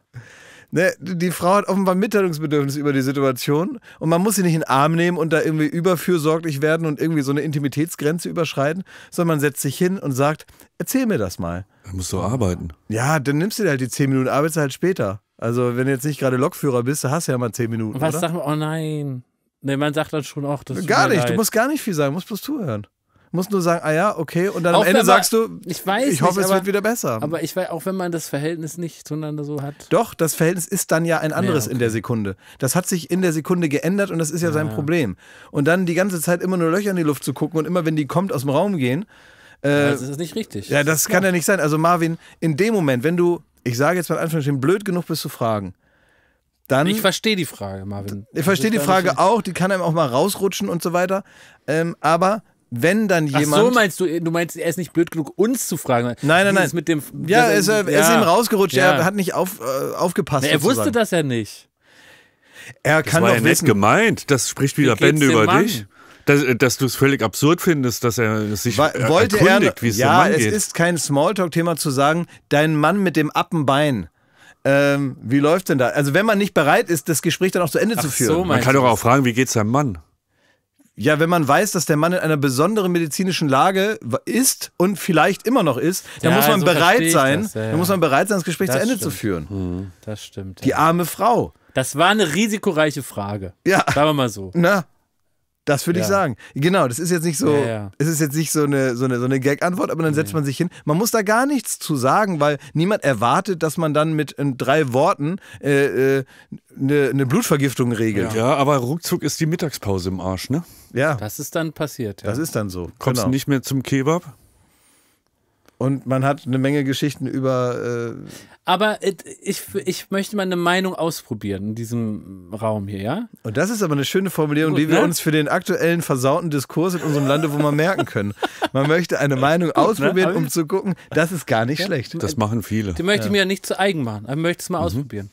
Ne, die Frau hat offenbar Mitteilungsbedürfnis über die Situation und man muss sie nicht in den Arm nehmen und da irgendwie überfürsorglich werden und irgendwie so eine Intimitätsgrenze überschreiten, sondern man setzt sich hin und sagt, erzähl mir das mal. Dann musst du arbeiten. Ja, dann nimmst du dir halt die 10 Minuten arbeitest halt später. Also wenn du jetzt nicht gerade Lokführer bist, dann hast du ja mal 10 Minuten, Was oder? sagt man? Oh nein. Nee, man sagt dann schon auch, das Gar nicht, leid. du musst gar nicht viel sagen, du musst bloß zuhören musst nur sagen, ah ja, okay, und dann auch am Ende man, sagst du, ich, weiß ich hoffe, nicht, es wird wieder besser. Aber ich weiß, auch wenn man das Verhältnis nicht zueinander so hat. Doch, das Verhältnis ist dann ja ein anderes ja, okay. in der Sekunde. Das hat sich in der Sekunde geändert und das ist ja, ja sein Problem. Und dann die ganze Zeit immer nur Löcher in die Luft zu gucken und immer, wenn die kommt, aus dem Raum gehen. Äh, das ist nicht richtig. Ja, das kann ja nicht sein. Also Marvin, in dem Moment, wenn du, ich sage jetzt mal Anführungsstrichen, blöd genug bist zu fragen, dann, ich verstehe die Frage, Marvin. Ich verstehe die Frage auch, die kann einem auch mal rausrutschen und so weiter. Ähm, aber wenn dann jemand. Ach so meinst du, du meinst, er ist nicht blöd genug, uns zu fragen. Nein, nein, nein. Mit dem, ja, er ist, er, ja. ihm rausgerutscht, ja. er hat nicht auf, äh, aufgepasst. Na, er wusste das ja nicht. Er das kann war doch ja nett gemeint. Das spricht wieder Bände über Mann? dich. Dass, äh, dass du es völlig absurd findest, dass er sich War, äh, wollte erkundigt, er, wie es ja, Mann geht. Ja, es ist kein Smalltalk-Thema zu sagen, dein Mann mit dem Appenbein. Ähm, wie läuft denn da? Also wenn man nicht bereit ist, das Gespräch dann auch zu Ende Ach zu führen. So man kann doch auch fragen, wie geht es deinem Mann? Ja, wenn man weiß, dass der Mann in einer besonderen medizinischen Lage ist und vielleicht immer noch ist, dann ja, muss man so bereit sein, das, ja, ja. muss man bereit sein, das Gespräch das zu Ende stimmt. zu führen. Mhm. Das stimmt. Die arme Frau. Das war eine risikoreiche Frage. Ja. Sagen wir mal so. Na. Das würde ja. ich sagen. Genau, das ist jetzt nicht so, ja, es ist jetzt nicht so eine, so eine, so eine Gag-Antwort, aber dann setzt man sich hin. Man muss da gar nichts zu sagen, weil niemand erwartet, dass man dann mit äh, drei Worten äh, äh, eine, eine, Blutvergiftung regelt. Ja. aber ruckzuck ist die Mittagspause im Arsch, ne? Ja. Das ist dann passiert. Das ist dann so. Kommst du genau. nicht mehr zum Kebab? Und man hat eine Menge Geschichten über. Äh aber ich, ich möchte mal eine Meinung ausprobieren in diesem Raum hier, ja? Und das ist aber eine schöne Formulierung, Gut, die wir ne? uns für den aktuellen versauten Diskurs in unserem Lande, wo man merken können. Man möchte eine Meinung ne? ausprobieren, um zu gucken, das ist gar nicht ja? schlecht. Das machen viele. Die möchte ich ja. mir ja nicht zu eigen machen, aber ich möchte es mal mhm. ausprobieren.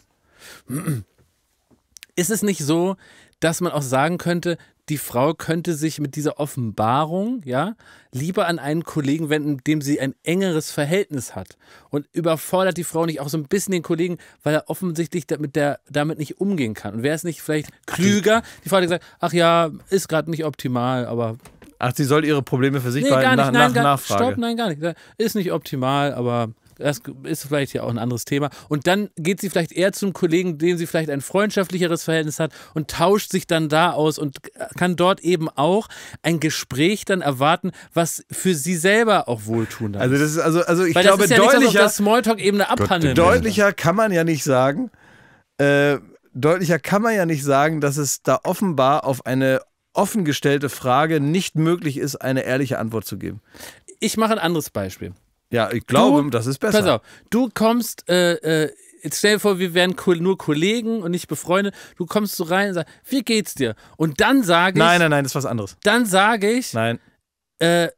Ist es nicht so, dass man auch sagen könnte, die Frau könnte sich mit dieser Offenbarung, ja, lieber an einen Kollegen wenden, mit dem sie ein engeres Verhältnis hat. Und überfordert die Frau nicht auch so ein bisschen den Kollegen, weil er offensichtlich damit, der, damit nicht umgehen kann. Und wäre es nicht vielleicht klüger? Die Frau hat gesagt, ach ja, ist gerade nicht optimal, aber Ach, sie soll ihre Probleme für sich nee, behalten, gar nicht, nach, nein, nach gar, Nachfrage. Stopp, nein, gar nicht. Ist nicht optimal, aber das ist vielleicht ja auch ein anderes Thema. Und dann geht sie vielleicht eher zum Kollegen, dem sie vielleicht ein freundschaftlicheres Verhältnis hat und tauscht sich dann da aus und kann dort eben auch ein Gespräch dann erwarten, was für sie selber auch wohltun ist. Also das ist also also ich Weil glaube das ist ja deutlicher nicht, Smalltalk Ebene abhandeln. Deutlicher kann man ja nicht sagen. Äh, deutlicher kann man ja nicht sagen, dass es da offenbar auf eine offengestellte Frage nicht möglich ist, eine ehrliche Antwort zu geben. Ich mache ein anderes Beispiel. Ja, ich glaube, du, das ist besser. Pass auf, du kommst, äh, äh jetzt stell dir vor, wir wären nur Kollegen und nicht befreundet. Du kommst so rein und sagst, wie geht's dir? Und dann sage ich. Nein, nein, nein, das ist was anderes. Dann sage ich. Nein. Äh,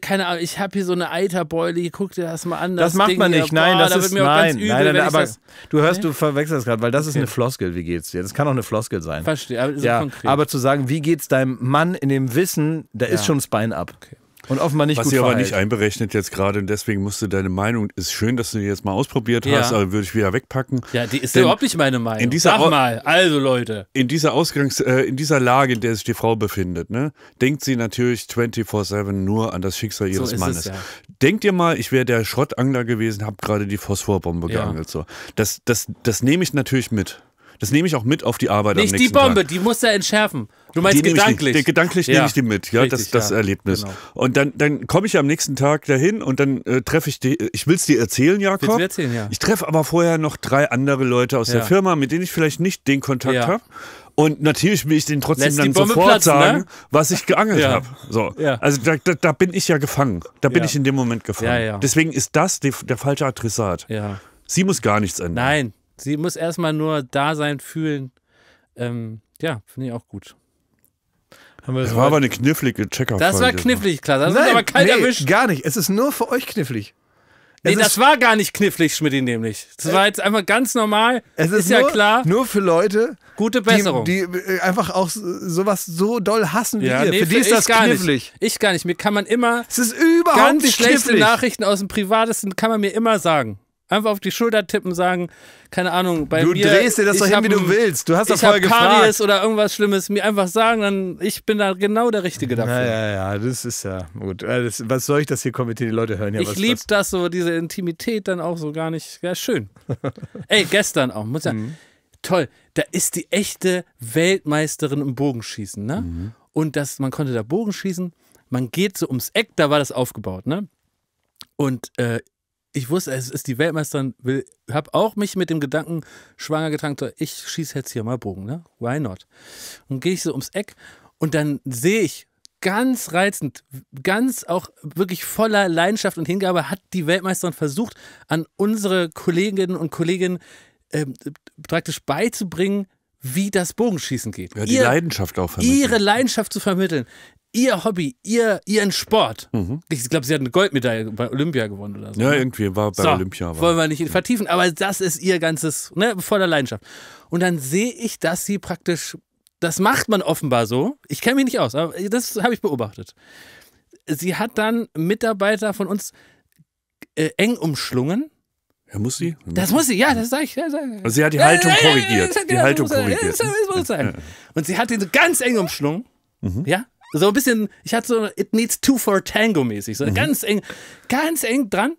keine Ahnung, ich habe hier so eine Eiterbeule, hier, guck dir das mal an. Das, das macht Ding man nicht, hier, nein, das da ist, mir nein, übel, nein, nein, aber das, du hörst, okay? du verwechselst gerade, weil das ist okay. eine Floskel, wie geht's dir? Das kann auch eine Floskel sein. Verstehe, aber, ja, konkret. aber zu sagen, wie geht's deinem Mann in dem Wissen, da ja. ist schon das Bein ab. Okay. Und offenbar nicht Was gut Was ihr verhält. aber nicht einberechnet jetzt gerade und deswegen musste deine Meinung, ist schön, dass du die jetzt mal ausprobiert ja. hast, aber würde ich wieder wegpacken. Ja, die ist Denn überhaupt nicht meine Meinung. In dieser Sag mal, also Leute. In dieser Ausgangs-, äh, in dieser Lage, in der sich die Frau befindet, ne, denkt sie natürlich 24-7 nur an das Schicksal ihres so Mannes. Es, ja. Denkt ihr mal, ich wäre der Schrottangler gewesen, hab gerade die Phosphorbombe ja. geangelt. So. Das, das, das nehme ich natürlich mit. Das nehme ich auch mit auf die Arbeit nicht am nächsten die Bombe, Tag. die muss er entschärfen. Du meinst die gedanklich? Ich, gedanklich ja. nehme ich die mit, ja, Richtig, das, das ja. Erlebnis. Genau. Und dann, dann komme ich am nächsten Tag dahin und dann äh, treffe ich die, äh, ich will es dir erzählen, Jakob. Erzählen, ja. Ich treffe aber vorher noch drei andere Leute aus der Firma, mit denen ich vielleicht nicht den Kontakt habe. Und natürlich will ich denen trotzdem Lässt dann sofort platzen, ne? sagen, ne? was ich geangelt ja. habe. So. Ja. Also da, da, da, bin ich ja gefangen. Da bin ja. ich in dem Moment gefangen. Deswegen ist das die, der falsche Adressat. Sie muss gar nichts ändern. Nein, sie muss erstmal nur da sein, fühlen. Ähm, ja, finde ich auch gut. das war aber eine knifflige checker Das war knifflig, klar. Das Nein, ist aber kalt nee, erwischt. Gar nicht. Es ist nur für euch knifflig. Es nee, das war gar nicht knifflig, Schmidt nämlich. Das war jetzt einfach ganz normal. Es ist, ist nur, ja klar. Nur für Leute, Gute Besserung. Die, die, äh, einfach auch sowas so doll hassen wie ja, ihr. Nee, für die ist das gar knifflig. Nicht. Ich gar nicht. Mir kann man immer. Es ist überhaupt ganz schlechte knifflig. Nachrichten aus dem Privatesten kann man mir immer sagen. Einfach auf die Schulter tippen, sagen, keine Ahnung, bei du mir. Du drehst dir das doch hin, wie du willst. Du hast das vorher gefragt. Karies oder irgendwas Schlimmes, mir einfach sagen, dann ich bin da genau der Richtige dafür. Ja, ja, ja, das ist ja gut. Äh, das, was soll ich das hier kommentieren? Die Leute hören ja ich was. Ich liebe das so, diese Intimität dann auch so gar nicht. Ja, schön. Ey, gestern auch, muss ja. Mhm. Toll, da ist die echte Weltmeisterin im Bogenschießen, ne? Mhm. Und das, man konnte da Bogenschießen, man geht so ums Eck, da war das aufgebaut, ne? Und äh, ich wusste, es ist die Weltmeisterin, will, habe auch mich mit dem Gedanken schwanger getankt, ich schieße jetzt hier mal Bogen, ne? Why not? Und gehe ich so ums Eck und dann sehe ich ganz reizend, ganz auch wirklich voller Leidenschaft und Hingabe hat die Weltmeisterin versucht, an unsere Kolleginnen und Kollegen äh, praktisch beizubringen, wie das Bogenschießen geht. Ja, die Ihr, Leidenschaft auch vermitteln. Ihre Leidenschaft zu vermitteln ihr Hobby, ihr, ihren Sport. Mhm. Ich glaube, sie hat eine Goldmedaille bei Olympia gewonnen oder so. Ja, ne? irgendwie war bei so, Olympia. War, wollen wir nicht vertiefen, aber das ist ihr ganzes, ne, voller Leidenschaft. Und dann sehe ich, dass sie praktisch, das macht man offenbar so. Ich kenne mich nicht aus, aber das habe ich beobachtet. Sie hat dann Mitarbeiter von uns äh, eng umschlungen. Ja, muss sie? Das muss sie, ja, das sage ich. Ja, sag Also sie hat die Haltung korrigiert. Die Haltung korrigiert. Und sie hat ihn ganz eng umschlungen. Mhm. Ja, so ein bisschen, ich hatte so It Needs Two for Tango mäßig, so mhm. ganz eng, ganz eng dran.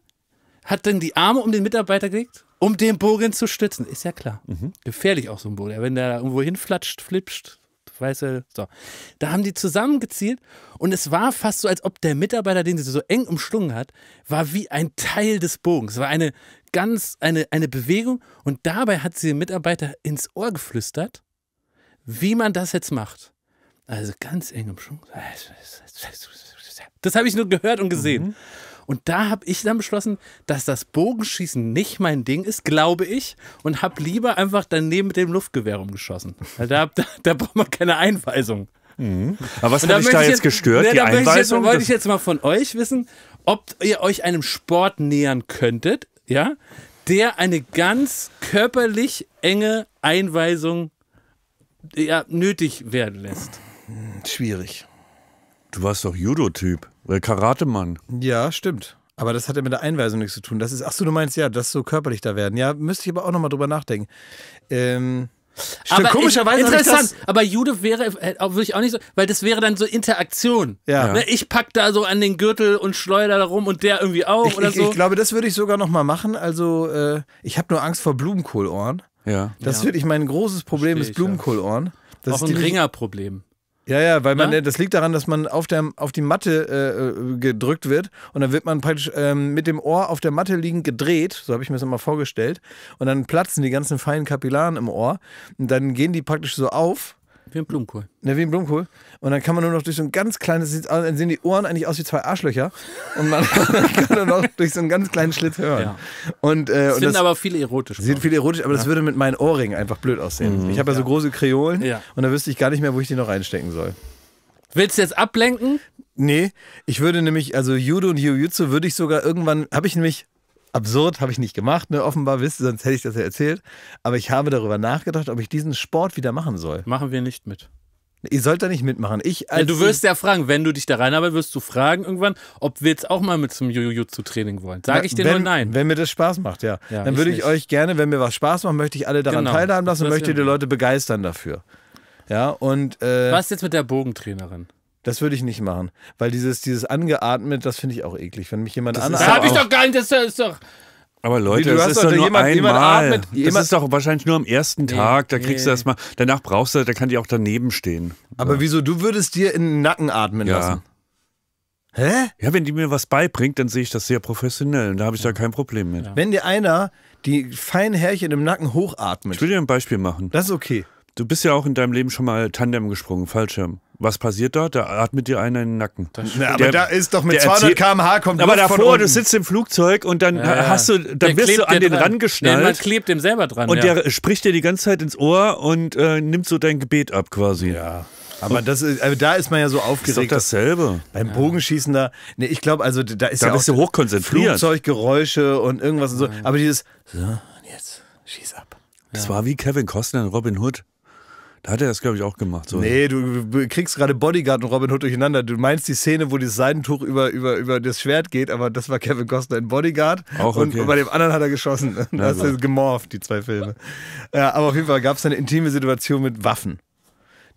Hat dann die Arme um den Mitarbeiter gelegt, um den Bogen zu stützen. Ist ja klar. Mhm. Gefährlich auch so ein Bogen. Wenn der irgendwo hinflatscht, flipscht, weißt du, so. Da haben die zusammengezielt und es war fast so, als ob der Mitarbeiter, den sie so eng umschlungen hat, war wie ein Teil des Bogens. Es war eine ganz, eine, eine Bewegung und dabei hat sie dem Mitarbeiter ins Ohr geflüstert, wie man das jetzt macht. Also ganz eng im Schwung. Das habe ich nur gehört und gesehen. Mhm. Und da habe ich dann beschlossen, dass das Bogenschießen nicht mein Ding ist, glaube ich, und habe lieber einfach daneben mit dem Luftgewehr rumgeschossen. Da, da, da braucht man keine Einweisung. Mhm. Aber was hat dich da jetzt, gestört? Ne, die da Einweisung? Jetzt, wollte ich jetzt mal von euch wissen, ob ihr euch einem Sport nähern könntet, ja, der eine ganz körperlich enge Einweisung ja, nötig werden lässt. Hm, schwierig. Du warst doch Judo-Typ, äh, Karatemann. Ja, stimmt. Aber das hat ja mit der Einweisung nichts zu tun. Das ist, ach so, du meinst ja, das so körperlich da werden. Ja, müsste ich aber auch nochmal drüber nachdenken. Ähm, Stimmt, aber komischerweise ich, interessant, ich aber Jude wäre würde äh, ich auch nicht so, weil das wäre dann so Interaktion. Ja. Ne, ich pack da so an den Gürtel und schleudere da rum und der irgendwie auch ich, oder ich, so. Ich glaube, das würde ich sogar nochmal machen. Also äh, ich habe nur Angst vor Blumenkohlohren. Ja. Das ja. ist wirklich mein großes Problem, Versteh ist Blumenkohlohren. Das auch ist ein Ringerproblem. Ja, ja, weil man, ja? Ne? das liegt daran, dass man auf, der, auf die Matte äh, äh, gedrückt wird und dann wird man praktisch ähm, mit dem Ohr auf der Matte liegend gedreht, so habe ich mir das immer vorgestellt, und dann platzen die ganzen feinen Kapillaren im Ohr und dann gehen die praktisch so auf. Wie ein Blumenkohl. Ne, wie ein Blumenkohl. Und dann kann man nur noch durch so ein ganz kleines, dann sehen die Ohren eigentlich aus wie zwei Arschlöcher. Und man kann nur noch durch so einen ganz kleinen Schlitz hören. Ja. Und, äh, das und sind aber viele erotisch. Sind viele erotisch, aber ja. das würde mit meinen Ohrringen einfach blöd aussehen. Mhm. Ich habe ja so große Kreolen und da wüsste ich gar nicht mehr, wo ich die noch reinstecken soll. Willst du jetzt ablenken? Nee, ich würde nämlich, also Judo und Jiu-Jitsu würde ich sogar irgendwann, habe ich nämlich, absurd, habe ich nicht gemacht, ne? offenbar wisst ihr, sonst hätte ich das ja erzählt. Aber ich habe darüber nachgedacht, ob ich diesen Sport wieder machen soll. Machen wir nicht mit. Ihr sollt da nicht mitmachen. Ich ja, du wirst ja fragen, wenn du dich da reinarbeitest, wirst du fragen irgendwann, ob wir jetzt auch mal mit zum Jujutsu-Training wollen. Sage ich dir nur nein. Wenn mir das Spaß macht, ja. ja Dann würde ich nicht. euch gerne, wenn mir was Spaß macht, möchte ich alle daran genau. teilhaben lassen und möchte die Leute begeistern dafür. Ja, und. Äh, was jetzt mit der Bogentrainerin? Das würde ich nicht machen, weil dieses, dieses angeatmet, das finde ich auch eklig. Wenn mich jemand anatmet. Da habe ich doch gar nicht, das ist doch. Aber Leute, du das ist also doch nur jemand, einmal. Jemand atmet, das ist doch wahrscheinlich nur am ersten Tag. Nee, da kriegst nee. du das mal. Danach brauchst du, da kann die auch daneben stehen. Aber ja. wieso? Du würdest dir in den Nacken atmen ja. lassen. Hä? Ja, wenn die mir was beibringt, dann sehe ich das sehr professionell. Und da habe ich ja. da kein Problem mit. Wenn dir einer die feinen Härchen im Nacken hochatmet. Ich will dir ein Beispiel machen. Das ist okay. Du bist ja auch in deinem Leben schon mal Tandem gesprungen, Fallschirm. Was passiert da? Da atmet dir einer in den Nacken. Na, aber da ist doch mit 200 km/h kommt Aber Luft davor, du sitzt im Flugzeug und dann ja, hast du, dann wirst du an den dran. Rand geschnallt. Nee, man klebt dem selber dran. Und der spricht dir die ganze Zeit ins Ohr und äh, nimmt so dein Gebet ab quasi. Ja. Aber das ist, also da ist man ja so aufgeregt. Ist doch dasselbe. Beim Bogenschießen da, nee, ich glaube, also da ist da ja bist auch du hochkonzentriert. Flugzeuggeräusche und irgendwas und so. Aber dieses, so, und jetzt schieß ab. Das war wie Kevin Costner in Robin Hood. Da hat er das, glaube ich, auch gemacht. So. Nee, du kriegst gerade Bodyguard und Robin Hood durcheinander. Du meinst die Szene, wo das Seidentuch über, über, über das Schwert geht, aber das war Kevin Costner in Bodyguard. Auch okay. Und bei dem anderen hat er geschossen. Das ist gemorpht, die zwei Filme. Ja, aber auf jeden Fall gab es eine intime Situation mit Waffen.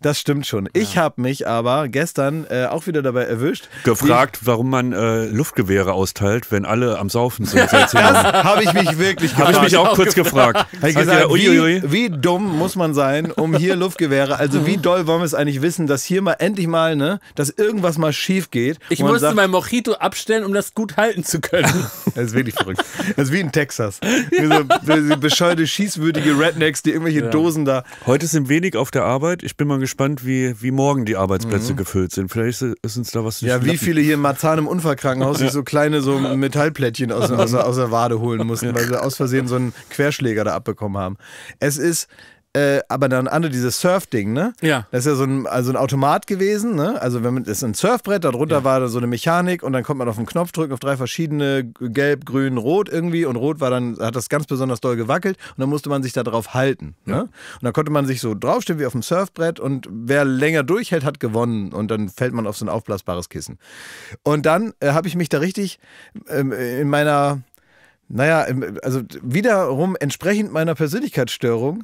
Das stimmt schon. Ja. Ich habe mich aber gestern äh, auch wieder dabei erwischt. Gefragt, warum man äh, Luftgewehre austeilt, wenn alle am Saufen sind. das habe ich mich wirklich gefragt. Habe ich mich auch, kurz gefragt. gefragt. Gesagt, wie, wie, dumm muss man sein, um hier Luftgewehre, also wie mhm. doll wollen wir es eigentlich wissen, dass hier mal endlich mal, ne, dass irgendwas mal schief geht. Ich musste sagt, mein Mojito abstellen, um das gut halten zu können. das ist wirklich verrückt. Das ist wie in Texas. Diese, so, bescheuerte, schießwürdige Rednecks, die irgendwelche ja. Dosen da. Heute sind wenig auf der Arbeit. Ich bin mal gespannt gespannt, wie, wie morgen die Arbeitsplätze mhm. gefüllt sind. Vielleicht ist uns da was Ja, wie viele hier in Marzahn im Unfallkrankenhaus sich so kleine so Metallplättchen aus, aus, aus der Wade holen mussten, weil sie aus Versehen so einen Querschläger da abbekommen haben. Es ist äh, aber dann andere dieses Surf-Ding, ne? Ja. Das ist ja so ein, also ein Automat gewesen, ne? Also wenn man, das ist ein Surfbrett, darunter ja. war so eine Mechanik und dann konnte man auf einen Knopf drücken, auf drei verschiedene, gelb, grün, rot irgendwie und rot war dann, hat das ganz besonders doll gewackelt und dann musste man sich da drauf halten, ne? ja. ne? Und dann konnte man sich so draufstehen wie auf dem Surfbrett und wer länger durchhält, hat gewonnen und dann fällt man auf so ein aufblasbares Kissen. Und dann äh, habe ich mich da richtig ähm, in meiner, naja, also wiederum entsprechend meiner Persönlichkeitsstörung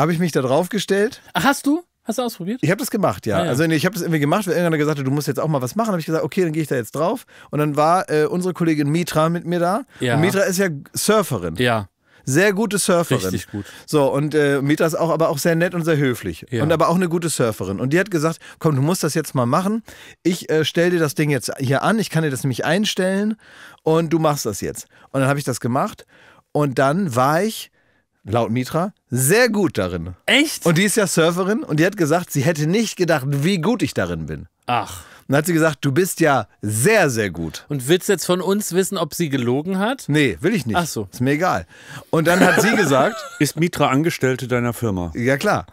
habe ich mich da drauf gestellt. Ach, hast du? Hast du ausprobiert? Ich habe das gemacht, ja. Ah, ja. Also ich habe das irgendwie gemacht, weil irgendeiner gesagt hat, du musst jetzt auch mal was machen. habe ich gesagt, okay, dann gehe ich da jetzt drauf. Und dann war äh, unsere Kollegin Mitra mit mir da. Ja. Und Mitra ist ja Surferin. Ja. Sehr gute Surferin. Richtig gut. So, und äh, Mitra ist auch, aber auch sehr nett und sehr höflich. Ja. Und aber auch eine gute Surferin. Und die hat gesagt: Komm, du musst das jetzt mal machen. Ich äh, stell dir das Ding jetzt hier an. Ich kann dir das nämlich einstellen. Und du machst das jetzt. Und dann habe ich das gemacht. Und dann war ich laut Mitra, sehr gut darin. Echt? Und die ist ja Surferin und die hat gesagt, sie hätte nicht gedacht, wie gut ich darin bin. Ach dann hat sie gesagt, du bist ja sehr, sehr gut. Und willst du jetzt von uns wissen, ob sie gelogen hat? Nee, will ich nicht. Ach so. Ist mir egal. Und dann hat sie gesagt. Ist Mitra Angestellte deiner Firma? Ja, klar.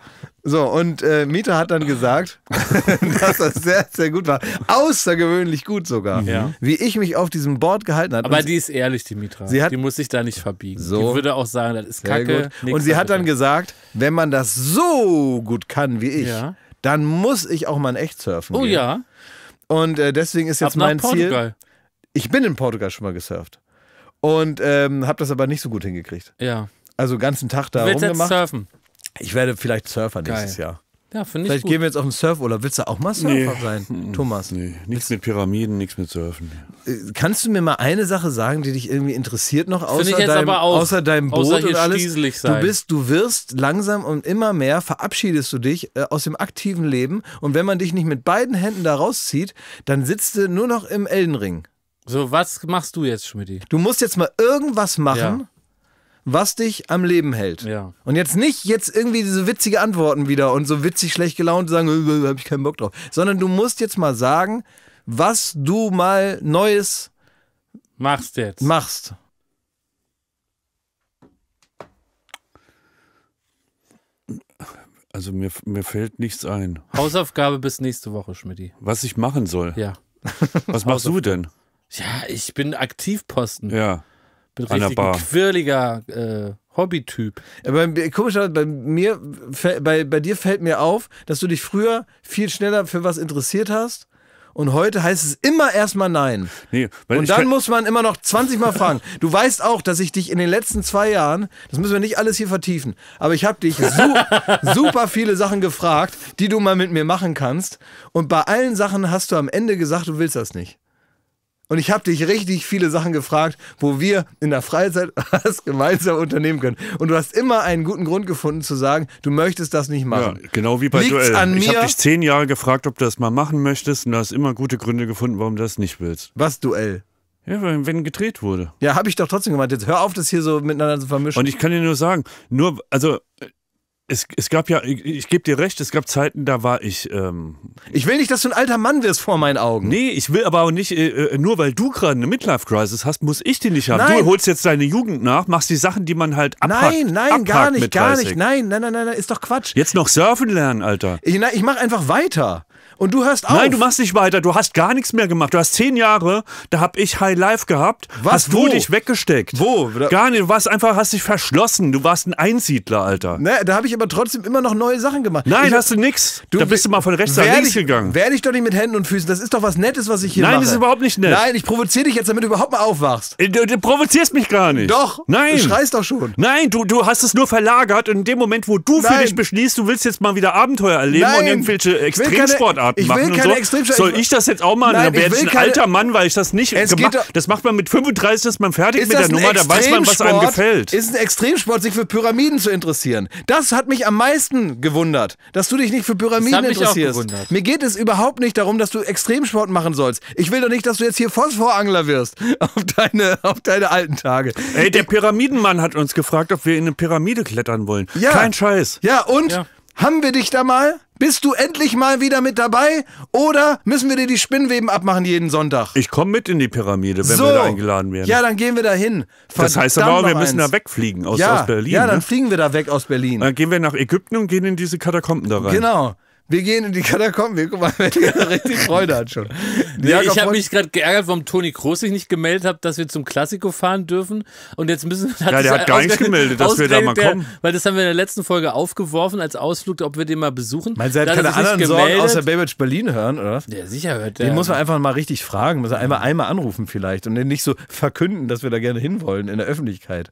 So, und äh, Mieter hat dann gesagt, dass das sehr, sehr gut war. Außergewöhnlich gut sogar. Ja. Wie ich mich auf diesem Board gehalten habe. Aber die ist ehrlich, die Mitra. Sie hat, die muss sich da nicht verbiegen. So, die würde auch sagen, das ist kacke. Und sie hat dann gesagt, wenn man das so gut kann wie ich, ja. dann muss ich auch mal in echt surfen. Oh gehen. ja. Und äh, deswegen ist jetzt Ab mein Ziel. Ich bin in Portugal schon mal gesurft. Und ähm, habe das aber nicht so gut hingekriegt. Ja. Also ganzen Tag da du rumgemacht. Jetzt surfen. Ich werde vielleicht Surfer nächstes Geil. Jahr. Ja, finde ich Vielleicht gut. gehen wir jetzt auf den Surfurlaub. Willst du auch mal Surfer nee. sein, hm. Thomas? Nee, nichts mit Pyramiden, nichts mit Surfen. Äh, kannst du mir mal eine Sache sagen, die dich irgendwie interessiert noch, außer, deinem, auch, außer deinem Boot außer und alles? Du bist, du wirst langsam und immer mehr verabschiedest du dich äh, aus dem aktiven Leben und wenn man dich nicht mit beiden Händen da rauszieht, dann sitzt du nur noch im Eldenring. So, was machst du jetzt, Schmidt? Du musst jetzt mal irgendwas machen. Ja was dich am Leben hält. Ja. Und jetzt nicht jetzt irgendwie diese witzige Antworten wieder und so witzig schlecht gelaunt sagen, äh, äh habe ich keinen Bock drauf, sondern du musst jetzt mal sagen, was du mal Neues machst jetzt. Machst. Also mir, mir fällt nichts ein. Hausaufgabe bis nächste Woche, Schmidti. Was ich machen soll? Ja. Was machst du denn? Ja, ich bin Aktivposten. Ja bin richtig ein quirliger äh, Hobbytyp. Komisch, bei mir, bei, bei dir fällt mir auf, dass du dich früher viel schneller für was interessiert hast. Und heute heißt es immer erstmal nein. Nee, und dann muss man immer noch 20 Mal fragen. Du weißt auch, dass ich dich in den letzten zwei Jahren, das müssen wir nicht alles hier vertiefen, aber ich habe dich su super viele Sachen gefragt, die du mal mit mir machen kannst. Und bei allen Sachen hast du am Ende gesagt, du willst das nicht. Und ich habe dich richtig viele Sachen gefragt, wo wir in der Freizeit was gemeinsam unternehmen können. Und du hast immer einen guten Grund gefunden zu sagen, du möchtest das nicht machen. Ja, genau wie bei Liegt's Duell. An Ich habe dich zehn Jahre gefragt, ob du das mal machen möchtest und du hast immer gute Gründe gefunden, warum du das nicht willst. Was Duell? Ja, wenn gedreht wurde. Ja, habe ich doch trotzdem gemacht. Jetzt hör auf, das hier so miteinander zu vermischen. Und ich kann dir nur sagen, nur, also es, es, gab ja, ich, ich gebe dir recht, es gab Zeiten, da war ich. Ähm, ich will nicht, dass du ein alter Mann wirst vor meinen Augen. Nee, ich will aber auch nicht, äh, äh nur weil du gerade eine Midlife-Crisis hast, muss ich die nicht haben. Nein. Du holst jetzt deine Jugend nach, machst die Sachen, die man halt abhakt. Nein, nein, abhakt gar nicht, gar nicht. Nein, nein, nein, nein, ist doch Quatsch. Jetzt noch surfen lernen, Alter. Ich, nein, ich mache einfach weiter. Und du hörst auf. Nein, du machst nicht weiter. Du hast gar nichts mehr gemacht. Du hast zehn Jahre, da habe ich High Life gehabt. Was? Hast wo? du dich weggesteckt. Wo? Gar nicht. Du warst einfach, hast dich verschlossen. Du warst ein Einsiedler, Alter. Ne, da habe ich aber trotzdem immer noch neue Sachen gemacht. Nein, ich hast du nichts. da bist du mal von rechts nach links gegangen. Werde ich doch nicht mit Händen und Füßen. Das ist doch was Nettes, was ich hier Nein, mache. Nein, das ist überhaupt nicht nett. Nein, ich provoziere dich jetzt, damit du überhaupt mal aufwachst. Äh, du, du provozierst mich gar nicht. Doch. Nein. Du schreist doch schon. Nein, du, du hast es nur verlagert. Und in dem Moment, wo du Nein. für dich beschließt, du willst jetzt mal wieder Abenteuer erleben Nein. und irgendwelche Extremsportarten. Sportarten ich machen. Will so. Soll ich das jetzt auch machen? Nein, dann werde ich, ein alter Mann, weil ich das nicht es gemacht Das macht man mit 35, ist man fertig ist mit der Nummer, da weiß man, was einem gefällt. Ist ein Extremsport, sich für Pyramiden zu interessieren. Das hat mich am meisten gewundert, dass du dich nicht für Pyramiden interessierst. gewundert. Mir geht es überhaupt nicht darum, dass du Extremsport machen sollst. Ich will doch nicht, dass du jetzt hier Phosphorangler wirst auf deine, auf deine alten Tage. Ey, der Pyramidenmann hat uns gefragt, ob wir in eine Pyramide klettern wollen. Ja. Kein Scheiß. Ja, und? Ja. Haben wir dich da mal? Bist du endlich mal wieder mit dabei? Oder müssen wir dir die Spinnweben abmachen jeden Sonntag? Ich komme mit in die Pyramide, wenn so. wir da eingeladen werden. Ja, dann gehen wir da hin. Das heißt aber auch, wir müssen eins. da wegfliegen aus, ja. aus Berlin. Ja, dann ne? fliegen wir da weg aus Berlin. Dann gehen wir nach Ägypten und gehen in diese Katakomben da rein. Genau. Wir gehen in die Katakomben. Wir gucken mal, wer richtig Freude hat schon. Nee, ich habe mich gerade geärgert, warum Toni Kroos sich nicht gemeldet hat, dass wir zum Klassiko fahren dürfen. Und jetzt müssen wir. Ja, der hat gar nichts gemeldet, dass wir da mal kommen. Der, weil das haben wir in der letzten Folge aufgeworfen als Ausflug, ob wir den mal besuchen. Meinst du, er hat keine anderen Sorgen außer Baywatch Berlin hören, oder? Ja, sicher hört er. Den muss man einfach mal richtig fragen. Muss er einmal, einmal anrufen vielleicht und den nicht so verkünden, dass wir da gerne hinwollen in der Öffentlichkeit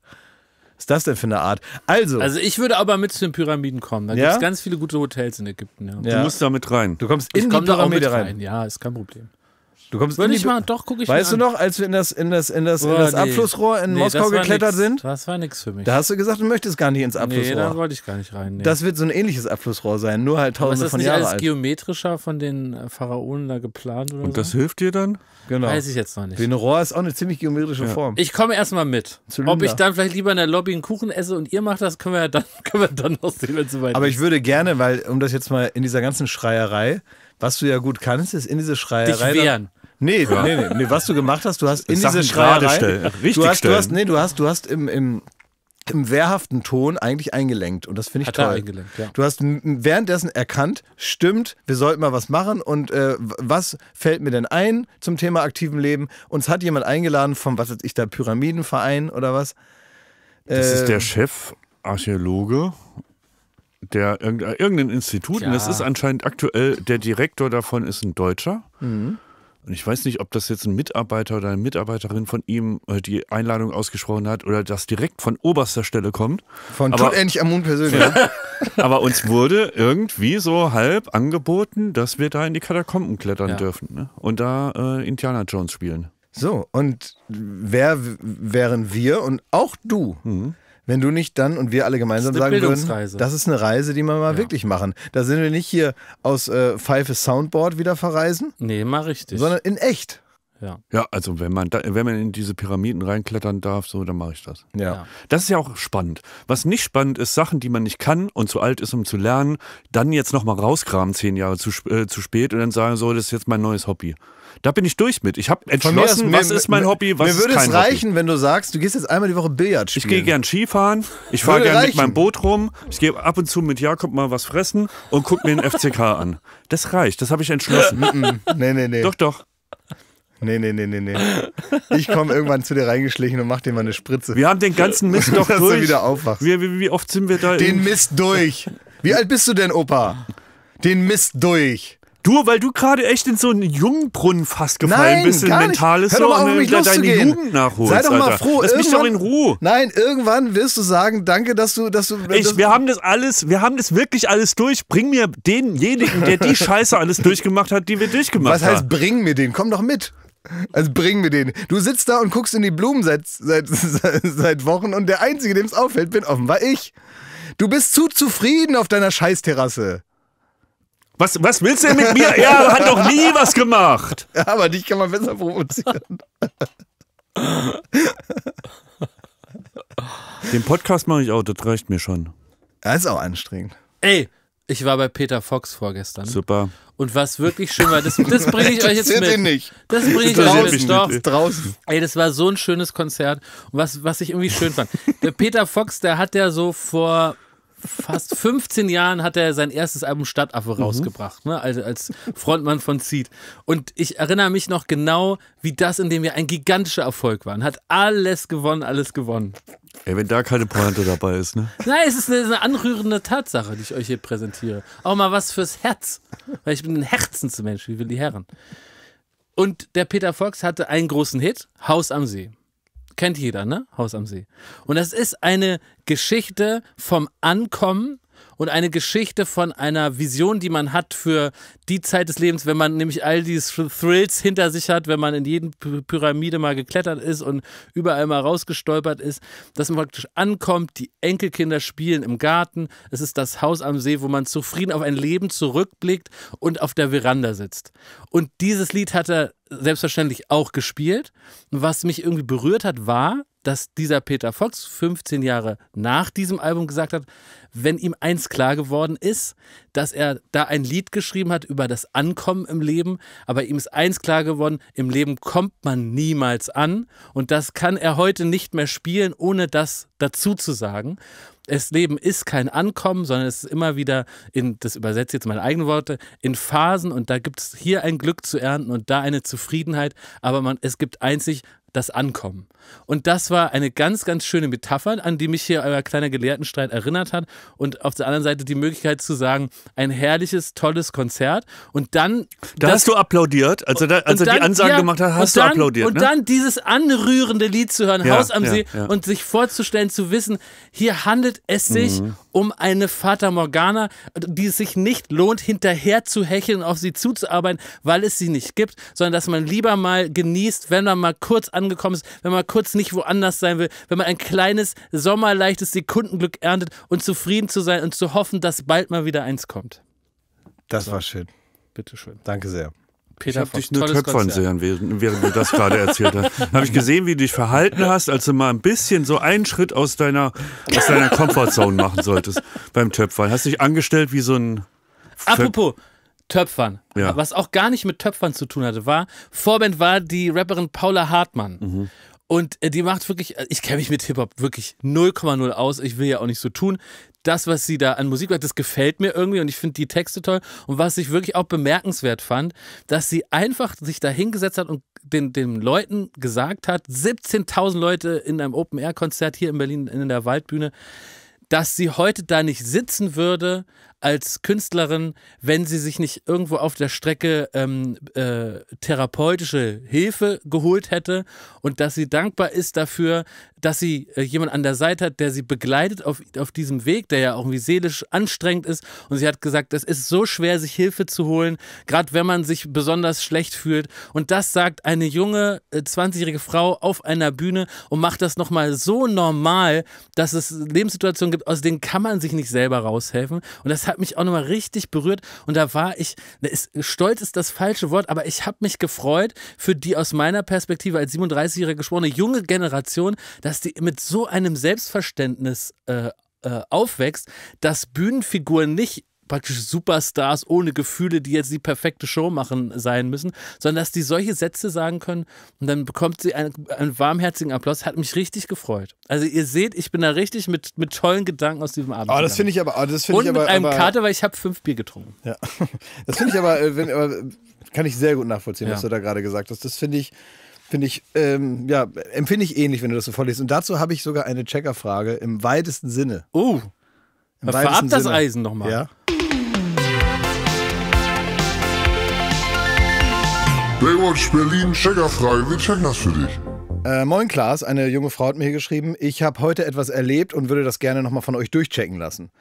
ist das denn für eine Art? Also. Also ich würde aber mit zu den Pyramiden kommen. Da ja? gibt es ganz viele gute Hotels in Ägypten. Ja. Du musst da mit rein. Du kommst in ich die komm Pyramide rein. rein. Ja, ist kein Problem. Du kommst Würde ich mal, doch, gucke ich Weißt du noch, als wir in das, in das, in das, in das nee. Abflussrohr in nee, Moskau geklettert nix. sind? Das war nichts für mich. Da hast du gesagt, du möchtest gar nicht ins Abflussrohr. Nee, da wollte ich gar nicht rein. Nee. Das wird so ein ähnliches Abflussrohr sein, nur halt tausende von Jahren alt. Ist das geometrischer von den äh, Pharaonen da geplant oder Und so? das hilft dir dann? Genau. Weiß ich jetzt noch nicht. Wie ein Rohr ist auch eine ziemlich geometrische ja. Form. Ich komme erstmal mit. Zylinder. Ob ich dann vielleicht lieber in der Lobby einen Kuchen esse und ihr macht das, können wir ja dann, können wir dann aussehen, wenn es soweit ist. Aber ich würde gerne, weil, um das jetzt mal in dieser ganzen Schreierei, was du ja gut kannst, ist in diese Schreierei. Dich wehren. Nee, ja. nee, nee, nee, was du gemacht hast, du hast in diese Schreierei, richtig du hast, du hast, nee, du hast, du hast im, im, im wehrhaften Ton eigentlich eingelenkt und das finde ich Hat toll. Ja. Du hast währenddessen erkannt, stimmt, wir sollten mal was machen und äh, was fällt mir denn ein zum Thema aktiven Leben? Uns hat jemand eingeladen vom, was weiß ich da, Pyramidenverein oder was? Äh, das ist der ähm. Chef, Archäologe der irgendein, Institut ja. und das ist anscheinend aktuell, der Direktor davon ist ein Deutscher. Mhm. Und ich weiß nicht, ob das jetzt ein Mitarbeiter oder eine Mitarbeiterin von ihm äh, die Einladung ausgesprochen hat oder das direkt von oberster Stelle kommt. Von aber, tut endlich Amun persönlich. Ja, aber uns wurde irgendwie so halb angeboten, dass wir da in die Katakomben klettern ja. dürfen ne? und da äh, Indiana Jones spielen. So, und wer wären wir und auch du? Mhm wenn du nicht dann und wir alle gemeinsam sagen würden, das ist eine Reise, die wir mal ja. wirklich machen. Da sind wir nicht hier aus äh, Pfeifes Soundboard wieder verreisen. Nee, mal richtig. Sondern in echt. Ja. ja, also wenn man, da, wenn man in diese Pyramiden reinklettern darf, so, dann mache ich das. ja. Das ist ja auch spannend. Was nicht spannend ist, Sachen, die man nicht kann und zu alt ist, um zu lernen, dann jetzt nochmal rauskramen, zehn Jahre zu, äh, zu spät und dann sagen, so, das ist jetzt mein neues Hobby. Da bin ich durch mit. Ich habe entschlossen, was mir, ist mein Hobby, was ist kein Hobby. Mir würde es reichen, wenn du sagst, du gehst jetzt einmal die Woche Billard spielen. Ich gehe gern Skifahren, ich fahre gern reichen. mit meinem Boot rum, ich gehe ab und zu mit Jakob mal was fressen und gucke mir den FCK an. Das reicht, das habe ich entschlossen. nee, nee, nee. Doch, doch. Nee, nee, nee, nee, nee. Ich komme irgendwann zu dir reingeschlichen und mach dir mal eine Spritze. Wir haben den ganzen Mist doch dass durch. Du wieder aufwachst. Wie, wie, wie oft sind wir da? Den Mist durch. Wie alt bist du denn, Opa? Den Mist durch. Du, weil du gerade echt in so einen Jungbrunnen fast gefallen Nein, bist, in mentales Hör so, doch mal auf, ne, deine loszugehen. Jugend nachholst. Sei doch mal Alter. froh. Lass mich doch in Ruhe. Nein, irgendwann wirst du sagen, danke, dass du, dass du. Dass ich, wir haben das alles, wir haben das wirklich alles durch. Bring mir denjenigen, der die Scheiße alles durchgemacht hat, die wir durchgemacht haben. Was heißt, bring mir den? Komm doch mit. Also bring mir den. Du sitzt da und guckst in die Blumen seit, seit, seit Wochen und der Einzige, dem es auffällt, bin offenbar ich. Du bist zu zufrieden auf deiner Scheißterrasse. Was, was willst du denn mit mir? Er hat doch nie was gemacht. Ja, aber dich kann man besser provozieren. Den Podcast mache ich auch, das reicht mir schon. Er ist auch anstrengend. Ey, ich war bei Peter Fox vorgestern. Super. Und was wirklich schön war, das, das bringe ich euch jetzt mit. Den nicht. Das bringe ich euch jetzt Doch. draußen. Ey, das war so ein schönes Konzert. was, was ich irgendwie schön fand. Der Peter Fox, der hat ja so vor fast 15 Jahren hat er sein erstes Album Stadtaffe mhm. rausgebracht, ne? also als Frontmann von Seed. Und ich erinnere mich noch genau, wie das in dem Jahr ein gigantischer Erfolg war. hat alles gewonnen, alles gewonnen. Ey, wenn da keine Pointe dabei ist, ne? Nein, es ist eine, eine, anrührende Tatsache, die ich euch hier präsentiere. Auch mal was fürs Herz. Weil ich bin ein Herzensmensch, wie will die Herren. Und der Peter Fox hatte einen großen Hit, Haus am See. Kennt jeder, ne? Haus am See. Und das ist eine Geschichte vom Ankommen und eine Geschichte von einer Vision, die man hat für die Zeit des Lebens, wenn man nämlich all diese Thrills hinter sich hat, wenn man in jeden Pyramide mal geklettert ist und überall mal rausgestolpert ist, dass man praktisch ankommt, die Enkelkinder spielen im Garten, es ist das Haus am See, wo man zufrieden auf ein Leben zurückblickt und auf der Veranda sitzt. Und dieses Lied hat er selbstverständlich auch gespielt. was mich irgendwie berührt hat, war, dass dieser Peter Fox 15 Jahre nach diesem Album gesagt hat, wenn ihm eins klar geworden ist, dass er da ein Lied geschrieben hat über das Ankommen im Leben, aber ihm ist eins klar geworden, im Leben kommt man niemals an und das kann er heute nicht mehr spielen, ohne das dazu zu sagen es Leben ist kein Ankommen, sondern es ist immer wieder in, das übersetze jetzt meine eigenen Worte, in Phasen und da gibt es hier ein Glück zu ernten und da eine Zufriedenheit, aber man, es gibt einzig das Ankommen. Und das war eine ganz, ganz schöne Metapher, an die mich hier euer kleiner Gelehrtenstreit erinnert hat. Und auf der anderen Seite die Möglichkeit zu sagen, ein herrliches, tolles Konzert. Und dann. Da das, hast du applaudiert. Also, da, also dann, die Ansage ja, gemacht hat, hast du applaudiert. Und ne? dann dieses anrührende Lied zu hören, ja, Haus am ja, See, und sich vorzustellen, zu wissen, hier handelt es sich mhm. um eine Fata Morgana, die es sich nicht lohnt, hinterher zu hecheln, auf sie zuzuarbeiten, weil es sie nicht gibt, sondern dass man lieber mal genießt, wenn man mal kurz an angekommen ist, wenn man kurz nicht woanders sein will, wenn man ein kleines, sommerleichtes Sekundenglück erntet und zufrieden zu sein und zu hoffen, dass bald mal wieder eins kommt. Das so. war schön. Bitte schön. Danke sehr. Peter ich habe dich nur töpfern sehen, während, während du das gerade erzählt hast. Dann habe ich gesehen, wie du dich verhalten hast, als du mal ein bisschen so einen Schritt aus deiner, aus deiner Comfortzone machen solltest beim Töpfern. Hast dich angestellt wie so ein... Apropos, Töpfern. Ja. Was auch gar nicht mit Töpfern zu tun hatte, war, Vorband war die Rapperin Paula Hartmann. Mhm. Und äh, die macht wirklich, äh, ich kenne mich mit Hip-Hop wirklich 0,0 aus. Ich will ja auch nicht so tun. Das, was sie da an Musik hat, das gefällt mir irgendwie und ich finde die Texte toll. Und was ich wirklich auch bemerkenswert fand, dass sie einfach sich da hingesetzt hat und den, den Leuten gesagt hat, 17.000 Leute in einem Open-Air-Konzert hier in Berlin in der Waldbühne, dass sie heute da nicht sitzen würde, als Künstlerin, wenn sie sich nicht irgendwo auf der Strecke ähm, äh, therapeutische Hilfe geholt hätte und dass sie dankbar ist dafür, dass sie äh, jemand an der Seite hat, der sie begleitet auf, auf diesem Weg, der ja auch irgendwie seelisch anstrengend ist. Und sie hat gesagt, es ist so schwer, sich Hilfe zu holen, gerade wenn man sich besonders schlecht fühlt. Und das sagt eine junge äh, 20-jährige Frau auf einer Bühne und macht das nochmal so normal, dass es Lebenssituationen gibt, aus denen kann man sich nicht selber raushelfen. Und das hat hat mich auch nochmal richtig berührt und da war ich, ist, stolz ist das falsche Wort, aber ich habe mich gefreut für die aus meiner Perspektive als 37-Jähriger geschworene junge Generation, dass die mit so einem Selbstverständnis äh, äh aufwächst, dass Bühnenfiguren nicht praktisch Superstars ohne Gefühle, die jetzt die perfekte Show machen sein müssen, sondern dass die solche Sätze sagen können und dann bekommt sie einen, einen warmherzigen Applaus. Hat mich richtig gefreut. Also ihr seht, ich bin da richtig mit, mit tollen Gedanken aus diesem Abend. Oh, das finde ich aber, oh, das finde ich aber. Und mit einem aber, Kater, weil ich habe fünf Bier getrunken. Ja, das finde ich aber, äh, wenn, aber, kann ich sehr gut nachvollziehen, ja. was du da gerade gesagt hast. Das finde ich finde ich, ähm, ja, empfinde ich ähnlich, wenn du das so vorliest. Und dazu habe ich sogar eine Checkerfrage im weitesten Sinne. Oh. Verab das Sinne. Eisen nochmal. Ja. Baywatch Berlin, checkerfrei, wir checken das für dich. Äh, moin Klaas, eine junge Frau hat mir geschrieben, ich habe heute etwas erlebt und würde das gerne nochmal von euch durchchecken lassen.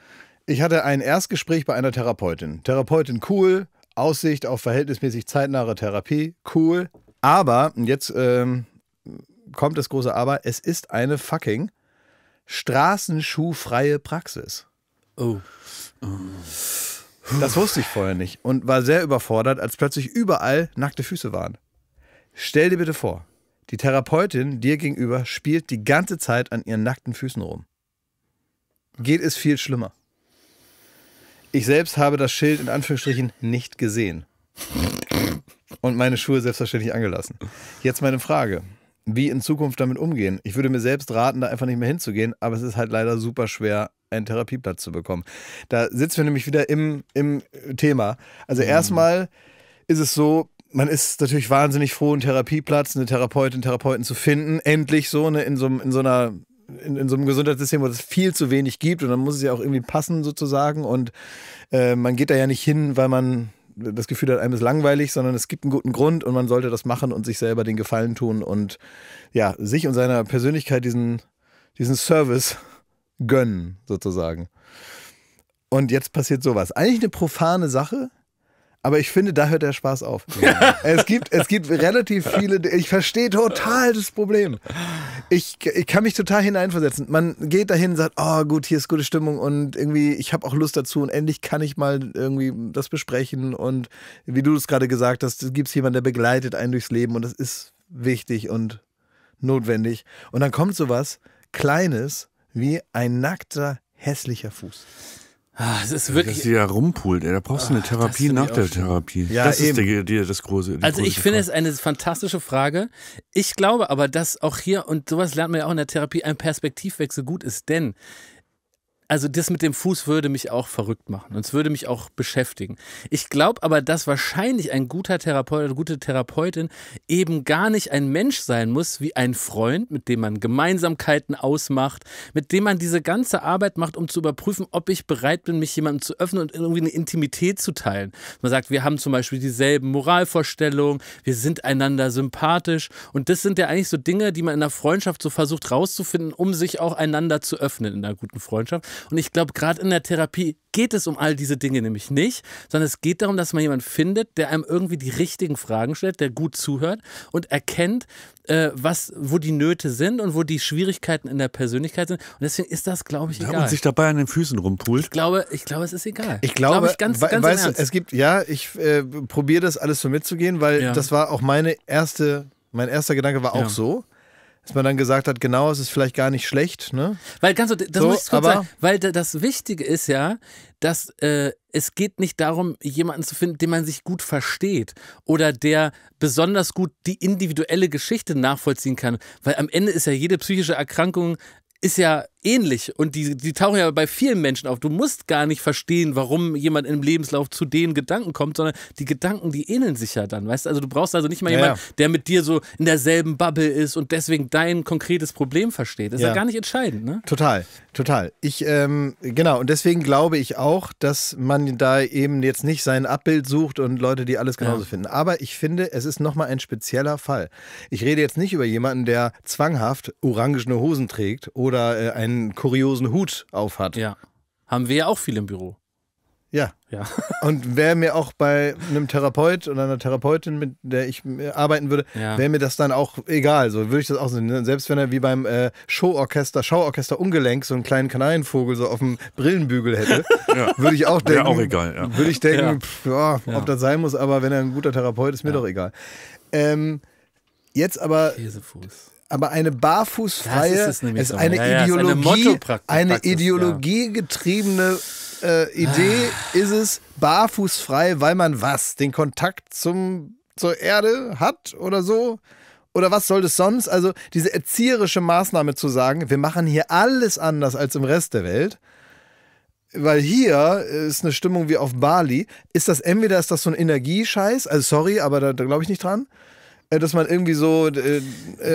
Ich hatte ein Erstgespräch bei einer Therapeutin. Therapeutin cool, Aussicht auf verhältnismäßig zeitnahe Therapie, cool. Aber, und jetzt ähm, kommt das große Aber, es ist eine fucking straßenschuhfreie Praxis. Oh. Das wusste ich vorher nicht und war sehr überfordert, als plötzlich überall nackte Füße waren. Stell dir bitte vor, die Therapeutin dir gegenüber spielt die ganze Zeit an ihren nackten Füßen rum. Geht es viel schlimmer. Ich selbst habe das Schild in Anführungsstrichen nicht gesehen. Und meine Schuhe selbstverständlich angelassen. Jetzt meine Frage wie in Zukunft damit umgehen. Ich würde mir selbst raten, da einfach nicht mehr hinzugehen, aber es ist halt leider super schwer, einen Therapieplatz zu bekommen. Da sitzen wir nämlich wieder im, im Thema. Also mhm. erstmal ist es so, man ist natürlich wahnsinnig froh, einen Therapieplatz, eine Therapeutin, Therapeuten zu finden. Endlich so, ne, in so, in so einer in, in, so einem Gesundheitssystem, wo es viel zu wenig gibt und dann muss es ja auch irgendwie passen sozusagen und äh, man geht da ja nicht hin, weil man das Gefühl hat, einem ist langweilig, sondern es gibt einen guten Grund und man sollte das machen und sich selber den Gefallen tun und ja, sich und seiner Persönlichkeit diesen, diesen Service gönnen, sozusagen. Und jetzt passiert sowas. Eigentlich eine profane Sache, aber ich finde, da hört der Spaß auf. es, gibt, es gibt relativ viele. Ich verstehe total das Problem. Ich, ich kann mich total hineinversetzen. Man geht dahin und sagt, oh gut, hier ist gute Stimmung und irgendwie, ich habe auch Lust dazu und endlich kann ich mal irgendwie das besprechen. Und wie du es gerade gesagt hast, gibt es jemanden, der begleitet einen durchs Leben und das ist wichtig und notwendig. Und dann kommt sowas Kleines wie ein nackter, hässlicher Fuß. Ah, es ist wirklich. Dass sie da rumpult, ey. da brauchst du eine ah, Therapie nach der schön. Therapie. Ja, das eben. ist der, das große. Also, ich finde es eine fantastische Frage. Ich glaube aber, dass auch hier, und sowas lernt man ja auch in der Therapie, ein Perspektivwechsel gut ist, denn also das mit dem Fuß würde mich auch verrückt machen und es würde mich auch beschäftigen. Ich glaube aber, dass wahrscheinlich ein guter Therapeut oder eine gute Therapeutin eben gar nicht ein Mensch sein muss wie ein Freund, mit dem man Gemeinsamkeiten ausmacht, mit dem man diese ganze Arbeit macht, um zu überprüfen, ob ich bereit bin, mich jemandem zu öffnen und irgendwie eine Intimität zu teilen. Man sagt, wir haben zum Beispiel dieselben Moralvorstellungen, wir sind einander sympathisch und das sind ja eigentlich so Dinge, die man in der Freundschaft so versucht rauszufinden, um sich auch einander zu öffnen in einer guten Freundschaft. Und ich glaube, gerade in der Therapie geht es um all diese Dinge nämlich nicht, sondern es geht darum, dass man jemanden findet, der einem irgendwie die richtigen Fragen stellt, der gut zuhört und erkennt, äh, was, wo die Nöte sind und wo die Schwierigkeiten in der Persönlichkeit sind. Und deswegen ist das, glaube ich, egal. Wenn man sich dabei an den Füßen rumpult. Ich glaube, ich glaube es ist egal. Ich glaube, glaube ich ganz, ganz weißt du, es gibt, ja, ich äh, probiere das alles so mitzugehen, weil ja. das war auch meine erste, mein erster Gedanke war auch ja. so dass man dann gesagt hat, genau, es ist vielleicht gar nicht schlecht. Ne? Weil ganz so, das so, muss ich kurz sagen, weil das Wichtige ist ja, dass äh, es geht nicht darum, jemanden zu finden, den man sich gut versteht oder der besonders gut die individuelle Geschichte nachvollziehen kann. Weil am Ende ist ja jede psychische Erkrankung ist ja ähnlich und die, die tauchen ja bei vielen Menschen auf. Du musst gar nicht verstehen, warum jemand im Lebenslauf zu den Gedanken kommt, sondern die Gedanken, die ähneln sich ja dann, weißt du? Also du brauchst also nicht mal ja, jemanden, ja. der mit dir so in derselben Bubble ist und deswegen dein konkretes Problem versteht. Das ist ja, gar nicht entscheidend, ne? Total, total. Ich, ähm, genau, und deswegen glaube ich auch, dass man da eben jetzt nicht sein Abbild sucht und Leute, die alles genauso finden. Aber ich finde, es ist nochmal ein spezieller Fall. Ich rede jetzt nicht über jemanden, der zwanghaft orangene Hosen trägt oder äh, ein einen kuriosen Hut auf hat. Ja. Haben wir ja auch viel im Büro. Ja. ja. Und wäre mir auch bei einem Therapeut oder einer Therapeutin, mit der ich arbeiten würde, ja. wäre mir das dann auch egal. So würde ich das auch sehen. Ne? Selbst wenn er wie beim äh, Showorchester, Schauorchester Ungelenk so einen kleinen Kanarienvogel so auf dem Brillenbügel hätte, ja. würde ich auch denken. Wäre auch egal, ja. Würde ich denken, pff, oh, ob das sein muss, aber wenn er ein guter Therapeut ist, mir doch egal. Ähm, jetzt aber. Käsefuß aber eine barfußfreie das ist, es ist eine ja, ja, Ideologie, eine, eine Ideologie getriebene äh, Idee ah. ist es barfußfrei, weil man was den Kontakt zum zur Erde hat oder so. Oder was soll das sonst? Also diese erzieherische Maßnahme zu sagen, wir machen hier alles anders als im Rest der Welt, weil hier ist eine Stimmung wie auf Bali, ist das entweder ist das so ein Energiescheiß, also sorry, aber da, da glaube ich nicht dran, äh, dass man irgendwie so. Äh, äh,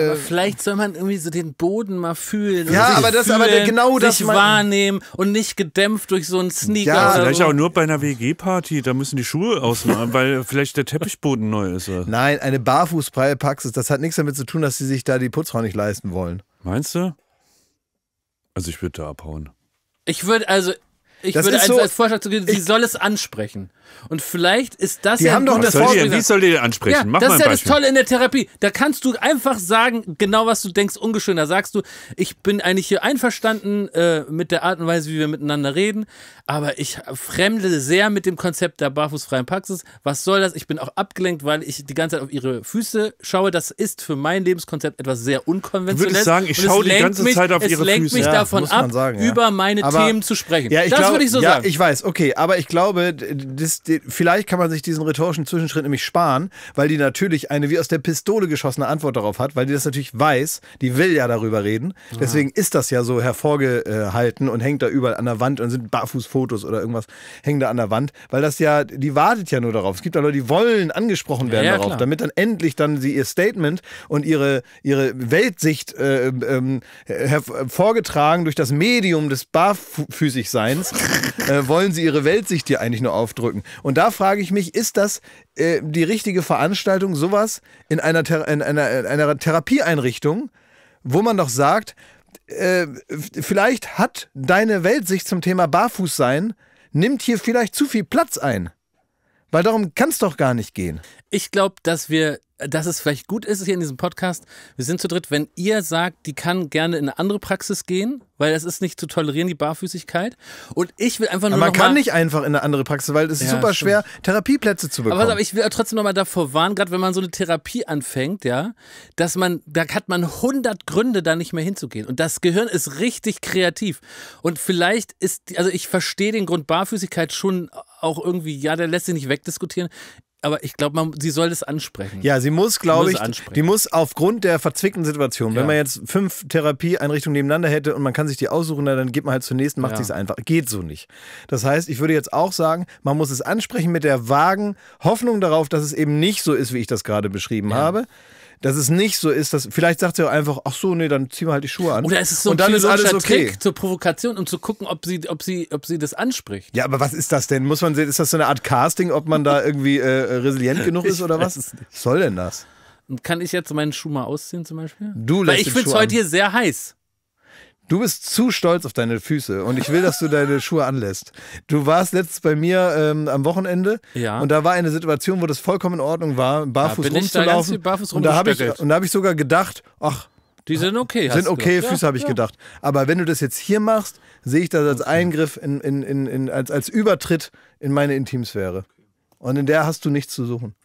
aber vielleicht soll man irgendwie so den Boden mal fühlen. Ja, aber das, fühlen, aber genau das. Sich wahrnehmen und nicht gedämpft durch so einen Sneaker. Ja, vielleicht so. Also- auch nur bei einer WG-Party, da müssen die Schuhe ausmachen, weil vielleicht der Teppichboden neu ist. Oder? Nein, eine Barfußpraxis, das hat nichts damit zu tun, dass sie sich da die Putzfrau nicht leisten wollen. Meinst du? Also ich würde da abhauen. Ich würde, also ich das würde als, so, als Vorschlag zu geben, sie soll es ansprechen. Und vielleicht ist das die ja haben doch das soll Wie soll die denn ansprechen? Ja, Mach das ist ja das Tolle in der Therapie. Da kannst du einfach sagen, genau was du denkst, ungeschön. Da sagst du, ich bin eigentlich hier einverstanden äh, mit der Art und Weise, wie wir miteinander reden, aber ich fremde sehr mit dem Konzept der barfußfreien Praxis. Was soll das? Ich bin auch abgelenkt, weil ich die ganze Zeit auf ihre Füße schaue. Das ist für mein Lebenskonzept etwas sehr unkonventionelles. Ich Würde ich sagen, ich schaue die ganze mich, Zeit auf ihre Füße. Es lenkt mich ja, davon ab, sagen, über meine aber, Themen zu sprechen. Ja, ich das glaube, würde ich so ja, sagen. Ich weiß, okay, aber ich glaube, das, das, vielleicht kann man sich diesen rhetorischen Zwischenschritt nämlich sparen, weil die natürlich eine wie aus der Pistole geschossene Antwort darauf hat, weil die das natürlich weiß, die will ja darüber reden. Ja. Deswegen ist das ja so hervorgehalten und hängt da überall an der Wand und sind Barfußfotos oder irgendwas hängen da an der Wand, weil das ja, die wartet ja nur darauf. Es gibt ja Leute, die wollen angesprochen werden ja, darauf, klar. damit dann endlich dann sie ihr Statement und ihre, ihre Weltsicht äh, ähm, äh, hervorgetragen durch das Medium des Barfüßigseins äh, wollen sie ihre Weltsicht hier eigentlich nur aufdrücken? Und da frage ich mich, ist das äh, die richtige Veranstaltung, sowas in einer, Thera in einer, in einer Therapieeinrichtung, wo man doch sagt, äh, vielleicht hat deine Weltsicht zum Thema Barfußsein, nimmt hier vielleicht zu viel Platz ein. Weil darum kann es doch gar nicht gehen. Ich glaube, dass wir dass es vielleicht gut ist hier in diesem Podcast, wir sind zu dritt, wenn ihr sagt, die kann gerne in eine andere Praxis gehen, weil das ist nicht zu tolerieren, die Barfüßigkeit. Und ich will einfach nur. Aber man kann nicht einfach in eine andere Praxis, weil es ist ja, super schwer, Therapieplätze zu bekommen. aber ich will trotzdem nochmal davor warnen, gerade wenn man so eine Therapie anfängt, ja, dass man, da hat man 100 Gründe, da nicht mehr hinzugehen. Und das Gehirn ist richtig kreativ. Und vielleicht ist, also ich verstehe den Grund Barfüßigkeit schon auch irgendwie, ja, der lässt sich nicht wegdiskutieren aber ich glaube, sie soll das ansprechen. Ja, sie muss, glaube ich, ansprechen. die muss aufgrund der verzwickten Situation, ja. wenn man jetzt fünf Therapieeinrichtungen nebeneinander hätte und man kann sich die aussuchen, dann geht man halt zur nächsten, macht ja. sich's einfach. Geht so nicht. Das heißt, ich würde jetzt auch sagen, man muss es ansprechen mit der vagen Hoffnung darauf, dass es eben nicht so ist, wie ich das gerade beschrieben ja. habe dass es nicht so ist, dass vielleicht sagt sie auch einfach, ach so, nee, dann ziehen wir halt die Schuhe an. Oder ist es so ein und dann ist alles okay. Trick zur Provokation, um zu gucken, ob sie, ob sie, ob sie das anspricht. Ja, aber was ist das denn? Muss man sehen, ist das so eine Art Casting, ob man da irgendwie äh, resilient genug ist oder was? Was soll denn das? Kann ich jetzt meinen Schuh mal ausziehen zum Beispiel? Du lässt Weil ich finde es heute hier sehr heiß. Du bist zu stolz auf deine Füße und ich will, dass du deine Schuhe anlässt. Du warst letztens bei mir ähm, am Wochenende ja. und da war eine Situation, wo das vollkommen in Ordnung war, barfuß ja, rumzulaufen. Da barfuß und da habe ich, hab ich sogar gedacht, ach, die sind okay. Sind okay, Füße ja, habe ich ja. gedacht. Aber wenn du das jetzt hier machst, sehe ich das als Eingriff, in, in, in, in, als, als Übertritt in meine Intimsphäre. Und in der hast du nichts zu suchen.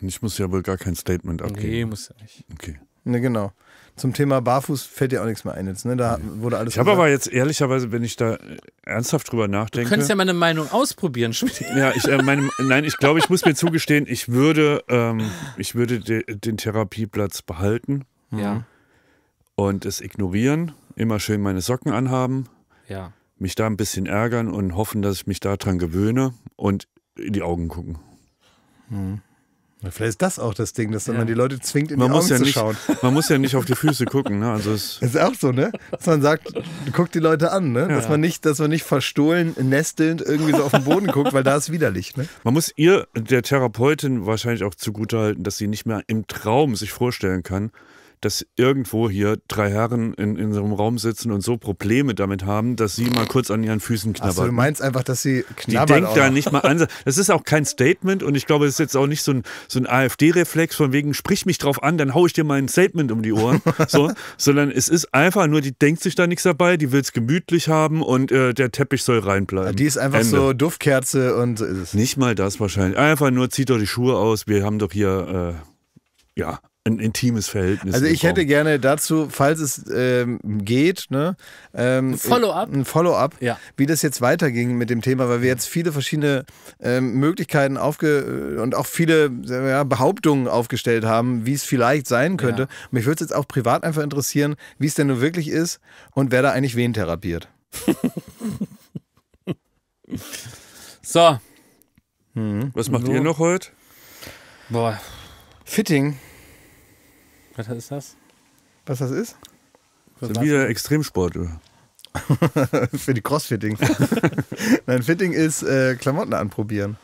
Und ich muss ja wohl gar kein Statement abgeben. Nee, muss ja nicht. Okay. Ne, genau. Zum Thema Barfuß fällt dir auch nichts mehr ein jetzt. Ne? Da wurde alles. Ich habe aber jetzt ehrlicherweise, wenn ich da äh, ernsthaft drüber nachdenke. Du könntest ja meine Meinung ausprobieren, Ja, ich, äh, meine, nein, ich glaube, ich muss mir zugestehen, ich würde, ähm, ich würde de, den Therapieplatz behalten. Ja. Und es ignorieren, immer schön meine Socken anhaben. Ja. Mich da ein bisschen ärgern und hoffen, dass ich mich daran gewöhne und in die Augen gucken. Mhm. Vielleicht ist das auch das Ding, dass ja. man die Leute zwingt, in man die Augen ja zu nicht, schauen. Man muss ja nicht auf die Füße gucken. Ne? Also es ist auch so, ne? Dass man sagt, guckt die Leute an, ne? Dass ja. man nicht, dass man nicht verstohlen, nestelnd irgendwie so auf den Boden guckt, weil da ist widerlich. Ne? Man muss ihr, der Therapeutin, wahrscheinlich auch zugutehalten, dass sie nicht mehr im Traum sich vorstellen kann, dass irgendwo hier drei Herren in, in so einem Raum sitzen und so Probleme damit haben, dass sie mal kurz an ihren Füßen knabbern. Also du meinst einfach, dass sie knabbern. Die denkt da nicht mal an. Das ist auch kein Statement und ich glaube, es ist jetzt auch nicht so ein, so ein AfD-Reflex von wegen, sprich mich drauf an, dann hau ich dir mal ein Statement um die Ohren. So, sondern es ist einfach nur, die denkt sich da nichts dabei, die will es gemütlich haben und äh, der Teppich soll reinbleiben. Die ist einfach Ende. so Duftkerze und so ist es. Nicht mal das wahrscheinlich. Einfach nur zieht doch die Schuhe aus, wir haben doch hier, äh, ja, ein intimes Verhältnis. Also ich bekommen. hätte gerne dazu, falls es ähm, geht, ne, ähm, ein Follow-up, ein Follow-up, ja. wie das jetzt weiterging mit dem Thema, weil wir jetzt viele verschiedene ähm, Möglichkeiten aufge äh, und auch viele ja, Behauptungen aufgestellt haben, wie es vielleicht sein könnte. Ja. Mich würde es jetzt auch privat einfach interessieren, wie es denn nun wirklich ist und wer da eigentlich wen therapiert. so. Hm. Was macht so. ihr noch heute? Boah. Fitting. Was ist das? Was das ist? Das ist wieder Extremsport, Für die Crossfitting. Nein, Fitting ist äh, Klamotten anprobieren.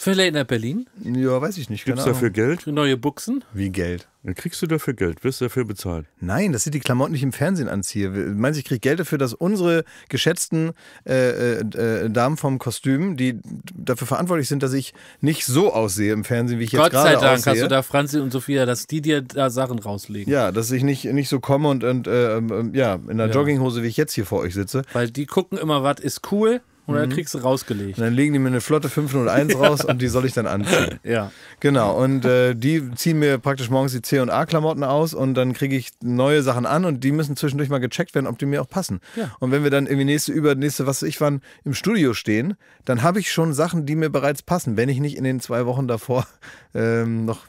Für Late Night Berlin? Ja, weiß ich nicht. Gibt es dafür Geld? neue Buchsen? Wie Geld? Dann kriegst du dafür Geld, wirst du dafür bezahlt. Nein, dass ich die Klamotten nicht im Fernsehen anziehe. Meinst du, ich kriege Geld dafür, dass unsere geschätzten äh, äh, äh, Damen vom Kostüm, die dafür verantwortlich sind, dass ich nicht so aussehe im Fernsehen, wie ich Gott jetzt gerade aussehe. Gott sei Dank hast du da Franzi und Sophia, dass die dir da Sachen rauslegen. Ja, dass ich nicht, nicht so komme und, und äh, ähm, ähm, ja, in der ja. Jogginghose, wie ich jetzt hier vor euch sitze. Weil die gucken immer, was ist cool und mhm. kriegst du rausgelegt. Und dann legen die mir eine Flotte 501 ja. raus und die soll ich dann anziehen. Ja. Genau. Und äh, die ziehen mir praktisch morgens die C- und A-Klamotten aus und dann kriege ich neue Sachen an und die müssen zwischendurch mal gecheckt werden, ob die mir auch passen. Ja. Und wenn wir dann irgendwie nächste, über nächste, was weiß ich wann, im Studio stehen, dann habe ich schon Sachen, die mir bereits passen, wenn ich nicht in den zwei Wochen davor ähm, noch,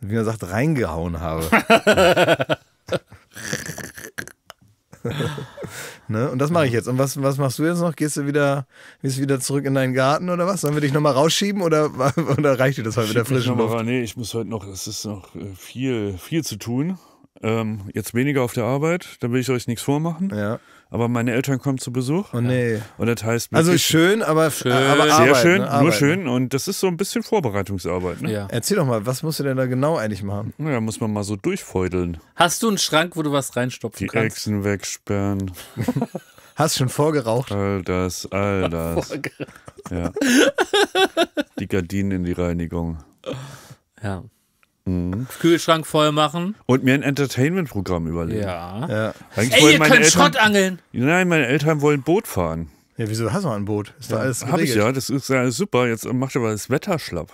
wie man sagt, reingehauen habe. ne? Und das mache ich jetzt. Und was, was machst du jetzt noch? Gehst du wieder, gehst du wieder zurück in deinen Garten oder was? Sollen wir dich nochmal rausschieben oder, oder reicht dir das heute wieder frisch? Nee, ich muss heute noch, es ist noch äh, viel, viel zu tun. Ähm, jetzt weniger auf der Arbeit, da will ich euch nichts vormachen. Ja aber meine Eltern kommen zu Besuch. Oh nee. Und das heißt. Also schön, aber, schön. aber Arbeit, sehr schön, ne? nur schön. Und das ist so ein bisschen Vorbereitungsarbeit. Ne? Ja. Erzähl doch mal, was musst du denn da genau eigentlich machen? Naja, muss man mal so durchfeudeln. Hast du einen Schrank, wo du was reinstopfen Die kannst? Die Echsen wegsperren. Hast schon vorgeraucht? All das, all das. Ja. Die Gardinen in die Reinigung. Ja. Mhm. Kühlschrank voll machen. Und mir ein Entertainment-Programm überlegen. Ja. ja. Eigentlich Ey, ihr könnt Eltern, Schrott angeln. Nein, meine Eltern wollen Boot fahren. Ja, wieso hast du ein Boot? Ist ja, da alles hab ich ja, das ist ja super. Jetzt macht aber das Wetter schlapp.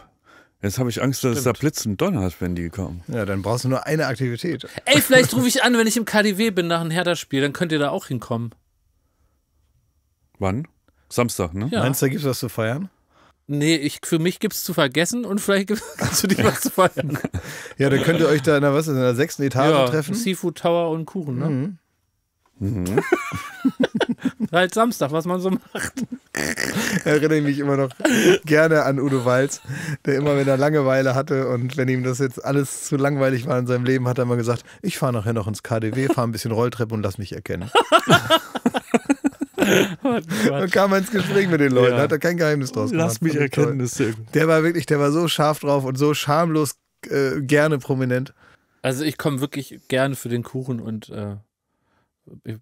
Jetzt habe ich Angst, dass Stimmt. es da Blitz und Donner hat, wenn die kommen. Ja, dann brauchst du nur eine Aktivität. Ey, vielleicht rufe ich an, wenn ich im KDW bin nach einem Herderspiel. Dann könnt ihr da auch hinkommen. Wann? Samstag, ne? Ja. Meinst du, da gibt es was zu feiern? Nee, ich, für mich gibt es zu vergessen und vielleicht kannst du für dich was zu feiern. ja, dann könnt ihr euch da in der, was, in der sechsten Etage ja, treffen. Seafood Tower und Kuchen, ne? Mhm. Mhm. halt Samstag, was man so macht. Erinnere mich immer noch gerne an Udo Walz, der immer, wenn er Langeweile hatte und wenn ihm das jetzt alles zu langweilig war in seinem Leben, hat er immer gesagt, ich fahre nachher noch ins KDW, fahre ein bisschen Rolltreppe und lass mich erkennen. Oh und kam ins Gespräch mit den Leuten, ja. hat da kein Geheimnis draus gemacht. Lass mich erkennen, das Der war wirklich, der war so scharf drauf und so schamlos äh, gerne prominent. Also ich komme wirklich gerne für den Kuchen und äh,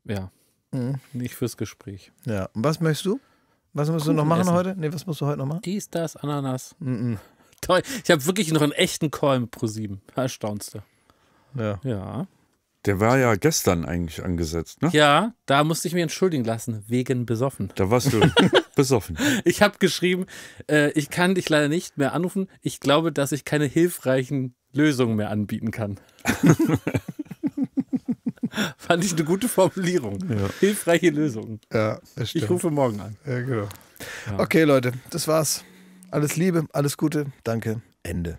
ja, mhm. nicht fürs Gespräch. Ja, und was möchtest du? Was musst Kuchen du noch machen essen. heute? Nee, was musst du heute noch machen? Dies, das, Ananas. Mhm. Toll. Ich habe wirklich noch einen echten Call mit ProSieben. Erstaunste. Ja. Ja. Der war ja gestern eigentlich angesetzt, ne? Ja, da musste ich mich entschuldigen lassen, wegen besoffen. Da warst du besoffen. Ich habe geschrieben, äh, ich kann dich leider nicht mehr anrufen. Ich glaube, dass ich keine hilfreichen Lösungen mehr anbieten kann. Fand ich eine gute Formulierung. Ja. Hilfreiche Lösungen. Ja, das stimmt. Ich rufe morgen an. Ja, genau. Ja. Okay, Leute, das war's. Alles Liebe, alles Gute. Danke. Ende.